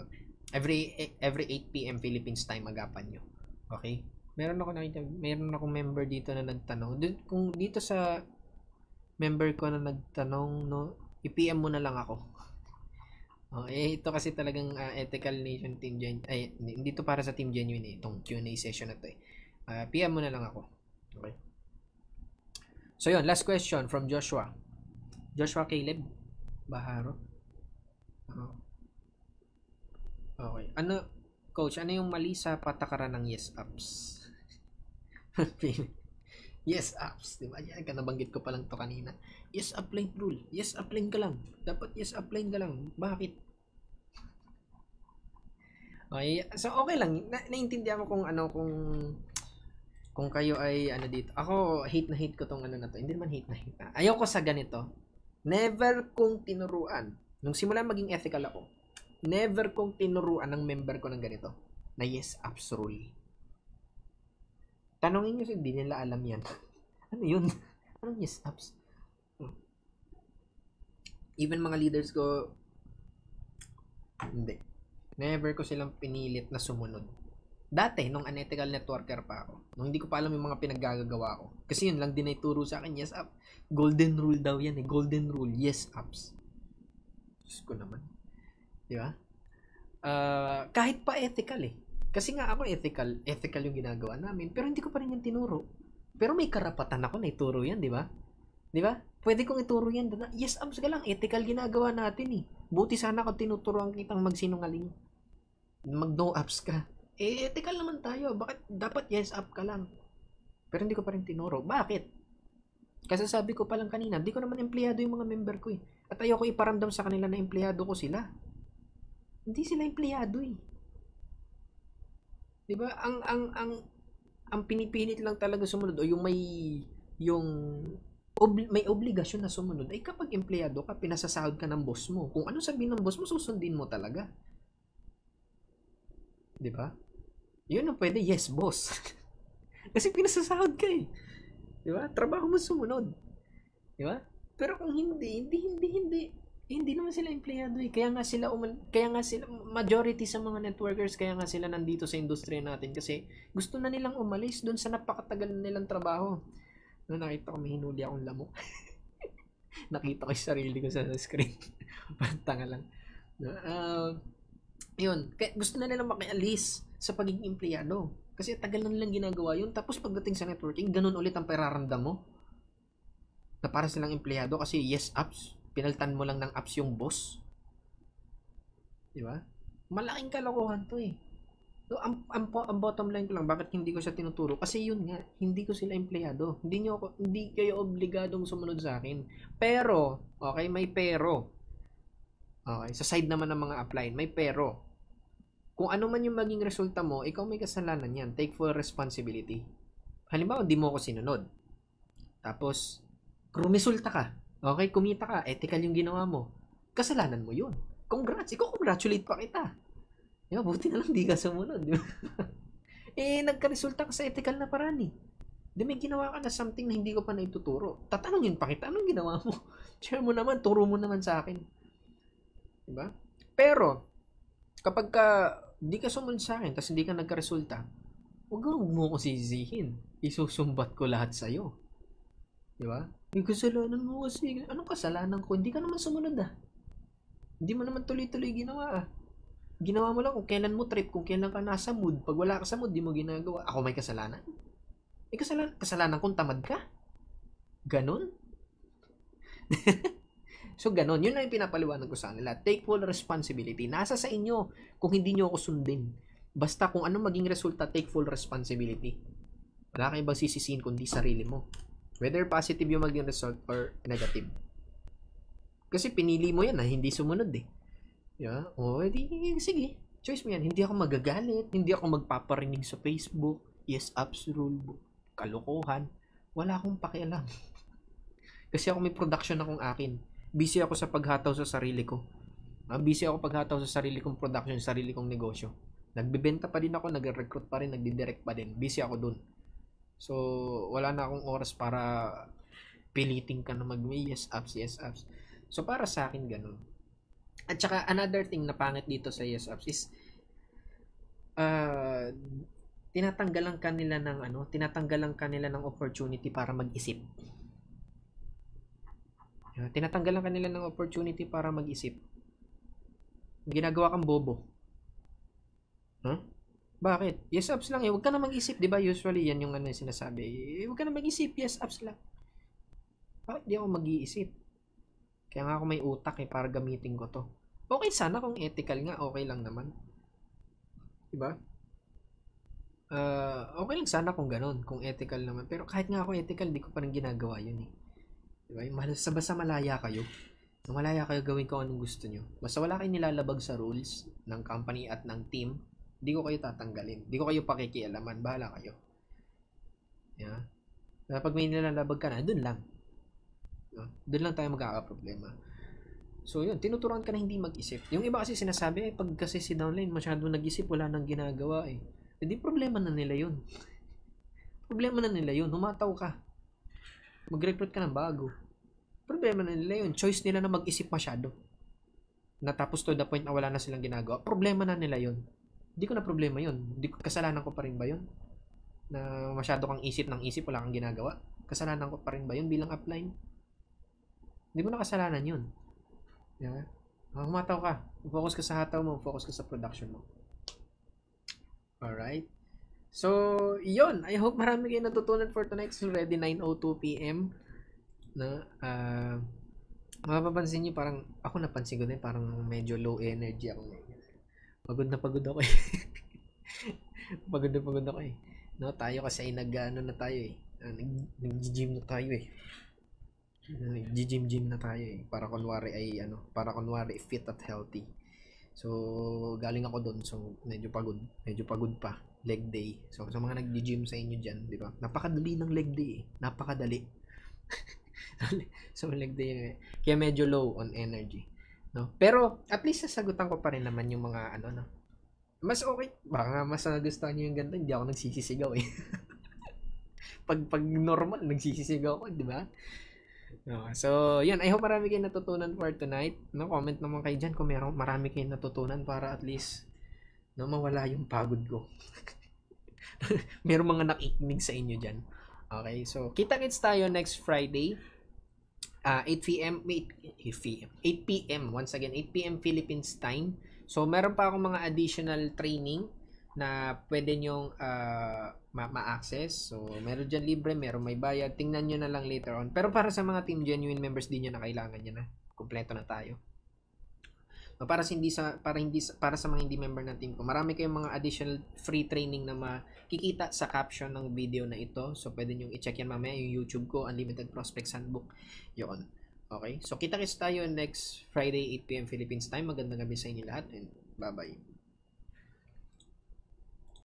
every every 8 PM Philippines time agapan nyo. Okay? Meron ako nakita, meron akong member dito na nagtanong. Dun, kung dito sa member ko na nagtanong, no, i-PM mo na lang ako. Oh, eh, ito kasi talagang uh, ethical nation team gen ay hindi to para sa team genuine eh, itong Q&A session na to eh. Uh, ah, PM mo na lang ako. Okay. So yon, last question from Joshua. Joshua Caleb Baharo. Oh. Ah, Okay. Ano, coach, ano yung mali sa patakaran ng yes apps? yes apps, di ba? Yan, kanabanggit ko pa lang to kanina. Yes upline rule. Yes upline ka lang. Dapat yes upline ka lang. Bakit? Okay. So, okay lang. Na naiintindihan ko kung ano, kung kung kayo ay ano dito. Ako, hate na hate ko tong ano na to. Hindi naman hate na hate. Ayoko sa ganito. Never kung tinuruan. Nung simula maging ethical ako, never kong tinuruan ng member ko ng ganito na yes apps rule. Tanongin nyo, hindi nila alam yan. ano yun? Anong yes apps? Even mga leaders ko, hindi. Never ko silang pinilit na sumunod. Dati, nung unethical networker pa ako, nung hindi ko pa alam yung mga pinaggagawa ko. Kasi yun lang din ay turo sa akin, yes app. Golden rule daw yan eh. Golden rule, yes ups. Diyos ko naman. Di ba? Uh, kahit pa ethical eh. Kasi nga ako ethical, ethical yung ginagawa namin, pero hindi ko pa rin yung tinuro. Pero may karapatan ako na ituro yan, di ba? Di ba? Pwede kong ituro yan. Na, yes, abs ah, ka lang, ethical ginagawa natin eh. Buti sana kung tinuturuan kitang magsinungaling. Mag no apps ka. Eh, ethical naman tayo. Bakit dapat yes up ka lang? Pero hindi ko pa rin tinuro. Bakit? Kasi sabi ko pa lang kanina, di ko naman empleyado yung mga member ko eh. At ayoko iparamdam sa kanila na empleyado ko sila hindi sila empleyado eh. 'Di ba? Ang ang ang ang pinipilit lang talaga sumunod o yung may yung ob, may obligasyon na sumunod ay kapag empleyado ka, pinasasahod ka ng boss mo. Kung ano sabihin ng boss mo, susundin mo talaga. 'Di ba? 'Yun ang pwede, yes boss. Kasi pinasasahod ka eh. 'Di ba? Trabaho mo sumunod. 'Di ba? Pero kung hindi, hindi, hindi, hindi, eh, hindi naman sila empleyado eh. Kaya nga sila, uman, kaya nga sila, majority sa mga networkers, kaya nga sila nandito sa industriya natin kasi gusto na nilang umalis doon sa napakatagal na nilang trabaho. No, nakita ko may hinuli akong lamok. nakita ko yung sarili ko sa screen. Pantanga lang. No, uh, ah, yun, kaya gusto na nilang makialis sa pagiging empleyado. Kasi tagal na nilang ginagawa yun. Tapos pagdating sa networking, ganun ulit ang peraramdam mo. Na para silang empleyado kasi yes apps pinaltan mo lang ng apps yung boss. Di ba? Malaking kalokohan to eh. So, ang, ang, ang bottom line ko lang, bakit hindi ko siya tinuturo? Kasi yun nga, hindi ko sila empleyado. Hindi, nyo, ako, hindi kayo obligadong sumunod sa akin. Pero, okay, may pero. Okay, sa side naman ng mga apply, may pero. Kung ano man yung maging resulta mo, ikaw may kasalanan yan. Take full responsibility. Halimbawa, hindi mo ako sinunod. Tapos, rumisulta ka. Okay, kumita ka. Ethical yung ginawa mo. Kasalanan mo yun. Congrats. Ikaw, congratulate pa kita. Diba? Buti na lang di ka sumunod. ba? eh, nagka-resulta ka sa ethical na paraan eh. Di may ginawa ka na something na hindi ko pa naituturo. Tatanungin pa kita, anong ginawa mo? Share mo naman, turo mo naman sa akin. Di ba? Pero, kapag ka, di ka sumunod sa akin, tapos hindi ka nagka-resulta, huwag mo ako sisihin. Isusumbat ko lahat sa'yo. ba? Yung kasalanan mo kasi, anong kasalanan ko? Hindi ka naman sumunod ah. Hindi mo naman tuloy-tuloy ginawa ah. Ginawa mo lang kung kailan mo trip, kung kailan ka nasa mood. Pag wala ka sa mood, di mo ginagawa. Ako may kasalanan? May kasalanan, kasalanan kung tamad ka? Ganon? so, ganon. Yun lang yung pinapaliwanag ko sa kanila. Take full responsibility. Nasa sa inyo kung hindi nyo ako sundin. Basta kung ano maging resulta, take full responsibility. Wala kang ibang sisisiin kundi sarili mo. Whether positive yung maging result or negative. Kasi pinili mo yan na ah. hindi sumunod eh. Yeah? O, oh, di, sige. Choice mo yan. Hindi ako magagalit. Hindi ako magpaparinig sa Facebook. Yes, apps rule book. Kalokohan. Wala akong pakialam. Kasi ako may production akong akin. Busy ako sa paghataw sa sarili ko. Ah, busy ako paghataw sa sarili kong production, sarili kong negosyo. Nagbebenta pa din ako, nagre-recruit pa rin, nagdidirect pa din. Busy ako dun. So, wala na akong oras para piliting ka na mag yes apps, yes apps. So, para sa akin, ganun. At saka, another thing na pangit dito sa yes apps is, uh, tinatanggalan kanila ng ano, tinatanggalan kanila ng opportunity para mag-isip. Tinatanggalan kanila ng opportunity para mag-isip. Ginagawa kang bobo. Huh? Bakit? Yes apps lang eh. Huwag ka na mag-isip, di ba? Usually, yan yung ano yung sinasabi. Eh, huwag ka na mag-isip, yes apps lang. Bakit di ako mag-iisip? Kaya nga ako may utak eh, para gamitin ko to. Okay sana kung ethical nga, okay lang naman. Di ba? Uh, okay lang sana kung ganun, kung ethical naman. Pero kahit nga ako ethical, di ko pa rin ginagawa yun eh. Di ba? Sa basta malaya kayo. Malaya kayo gawin kung anong gusto niyo. Basta wala kayong nilalabag sa rules ng company at ng team hindi ko kayo tatanggalin. Hindi ko kayo pakikialaman. Bahala kayo. Yeah. Pero pag may nilalabag ka na, dun lang. No? Dun lang tayo magkakaproblema. So yun, tinuturuan ka na hindi mag-isip. Yung iba kasi sinasabi, eh, pag kasi si downline masyado nag-isip, wala nang ginagawa eh. Hindi eh, problema na nila yun. problema na nila yun. Humataw ka. Mag-recruit ka ng bago. Problema na nila yun. Choice nila na mag-isip masyado. Natapos to the point na wala na silang ginagawa. Problema na nila yun. Hindi ko na problema yun. Hindi kasalanan ko pa rin ba yun? Na masyado kang isip ng isip, wala kang ginagawa. Kasalanan ko pa rin ba yun bilang upline? Hindi mo na kasalanan yun. Yeah. Humataw ka. Focus ka sa hataw mo. Focus ka sa production mo. Alright. So, yon I hope marami kayo natutunan for tonight. It's already 9.02pm. Na, uh, mapapansin nyo parang, ako napansin ko din, parang medyo low energy ako ngayon. Pagod na pagod ako eh. pagod na pagod ako eh. No, tayo kasi ay nag ano na tayo eh. Uh, Nag-gym na tayo eh. Ah, Nag-gym-gym na tayo eh. Para kunwari ay ano, para kunwari fit at healthy. So, galing ako doon. So, medyo pagod. Medyo pagod pa. Leg day. So, sa mga nag-gym sa inyo dyan, di ba? Napakadali ng leg day eh. Napakadali. so, leg day eh. Kaya medyo low on energy. No? Pero at least sasagutan ko pa rin naman yung mga ano no. Mas okay. Baka nga mas nagustuhan niyo yung ganito, hindi ako nagsisisigaw eh. pag pag normal nagsisisigaw ako, di ba? No, so, yun. I hope marami kayong natutunan for tonight. No, comment naman kayo diyan kung meron marami kayong natutunan para at least no, mawala yung pagod ko. meron mga nakikinig sa inyo diyan. Okay, so kita-kits tayo next Friday uh, 8 p.m. 8, 8 p.m. 8 p.m. Once again, 8 p.m. Philippines time. So, meron pa akong mga additional training na pwede nyong uh, ma-access. so, meron dyan libre, meron may bayad. Tingnan nyo na lang later on. Pero para sa mga Team Genuine members, din nyo na kailangan nyo na. Kompleto na tayo para sa hindi sa para hindi para sa mga hindi member ng team ko. Marami kayong mga additional free training na makikita sa caption ng video na ito. So pwede niyo i-check yan mamaya yung YouTube ko Unlimited Prospects Handbook. 'Yon. Okay? So kita-kits tayo next Friday 8 PM Philippines time. Magandang gabi sa inyo lahat and bye-bye.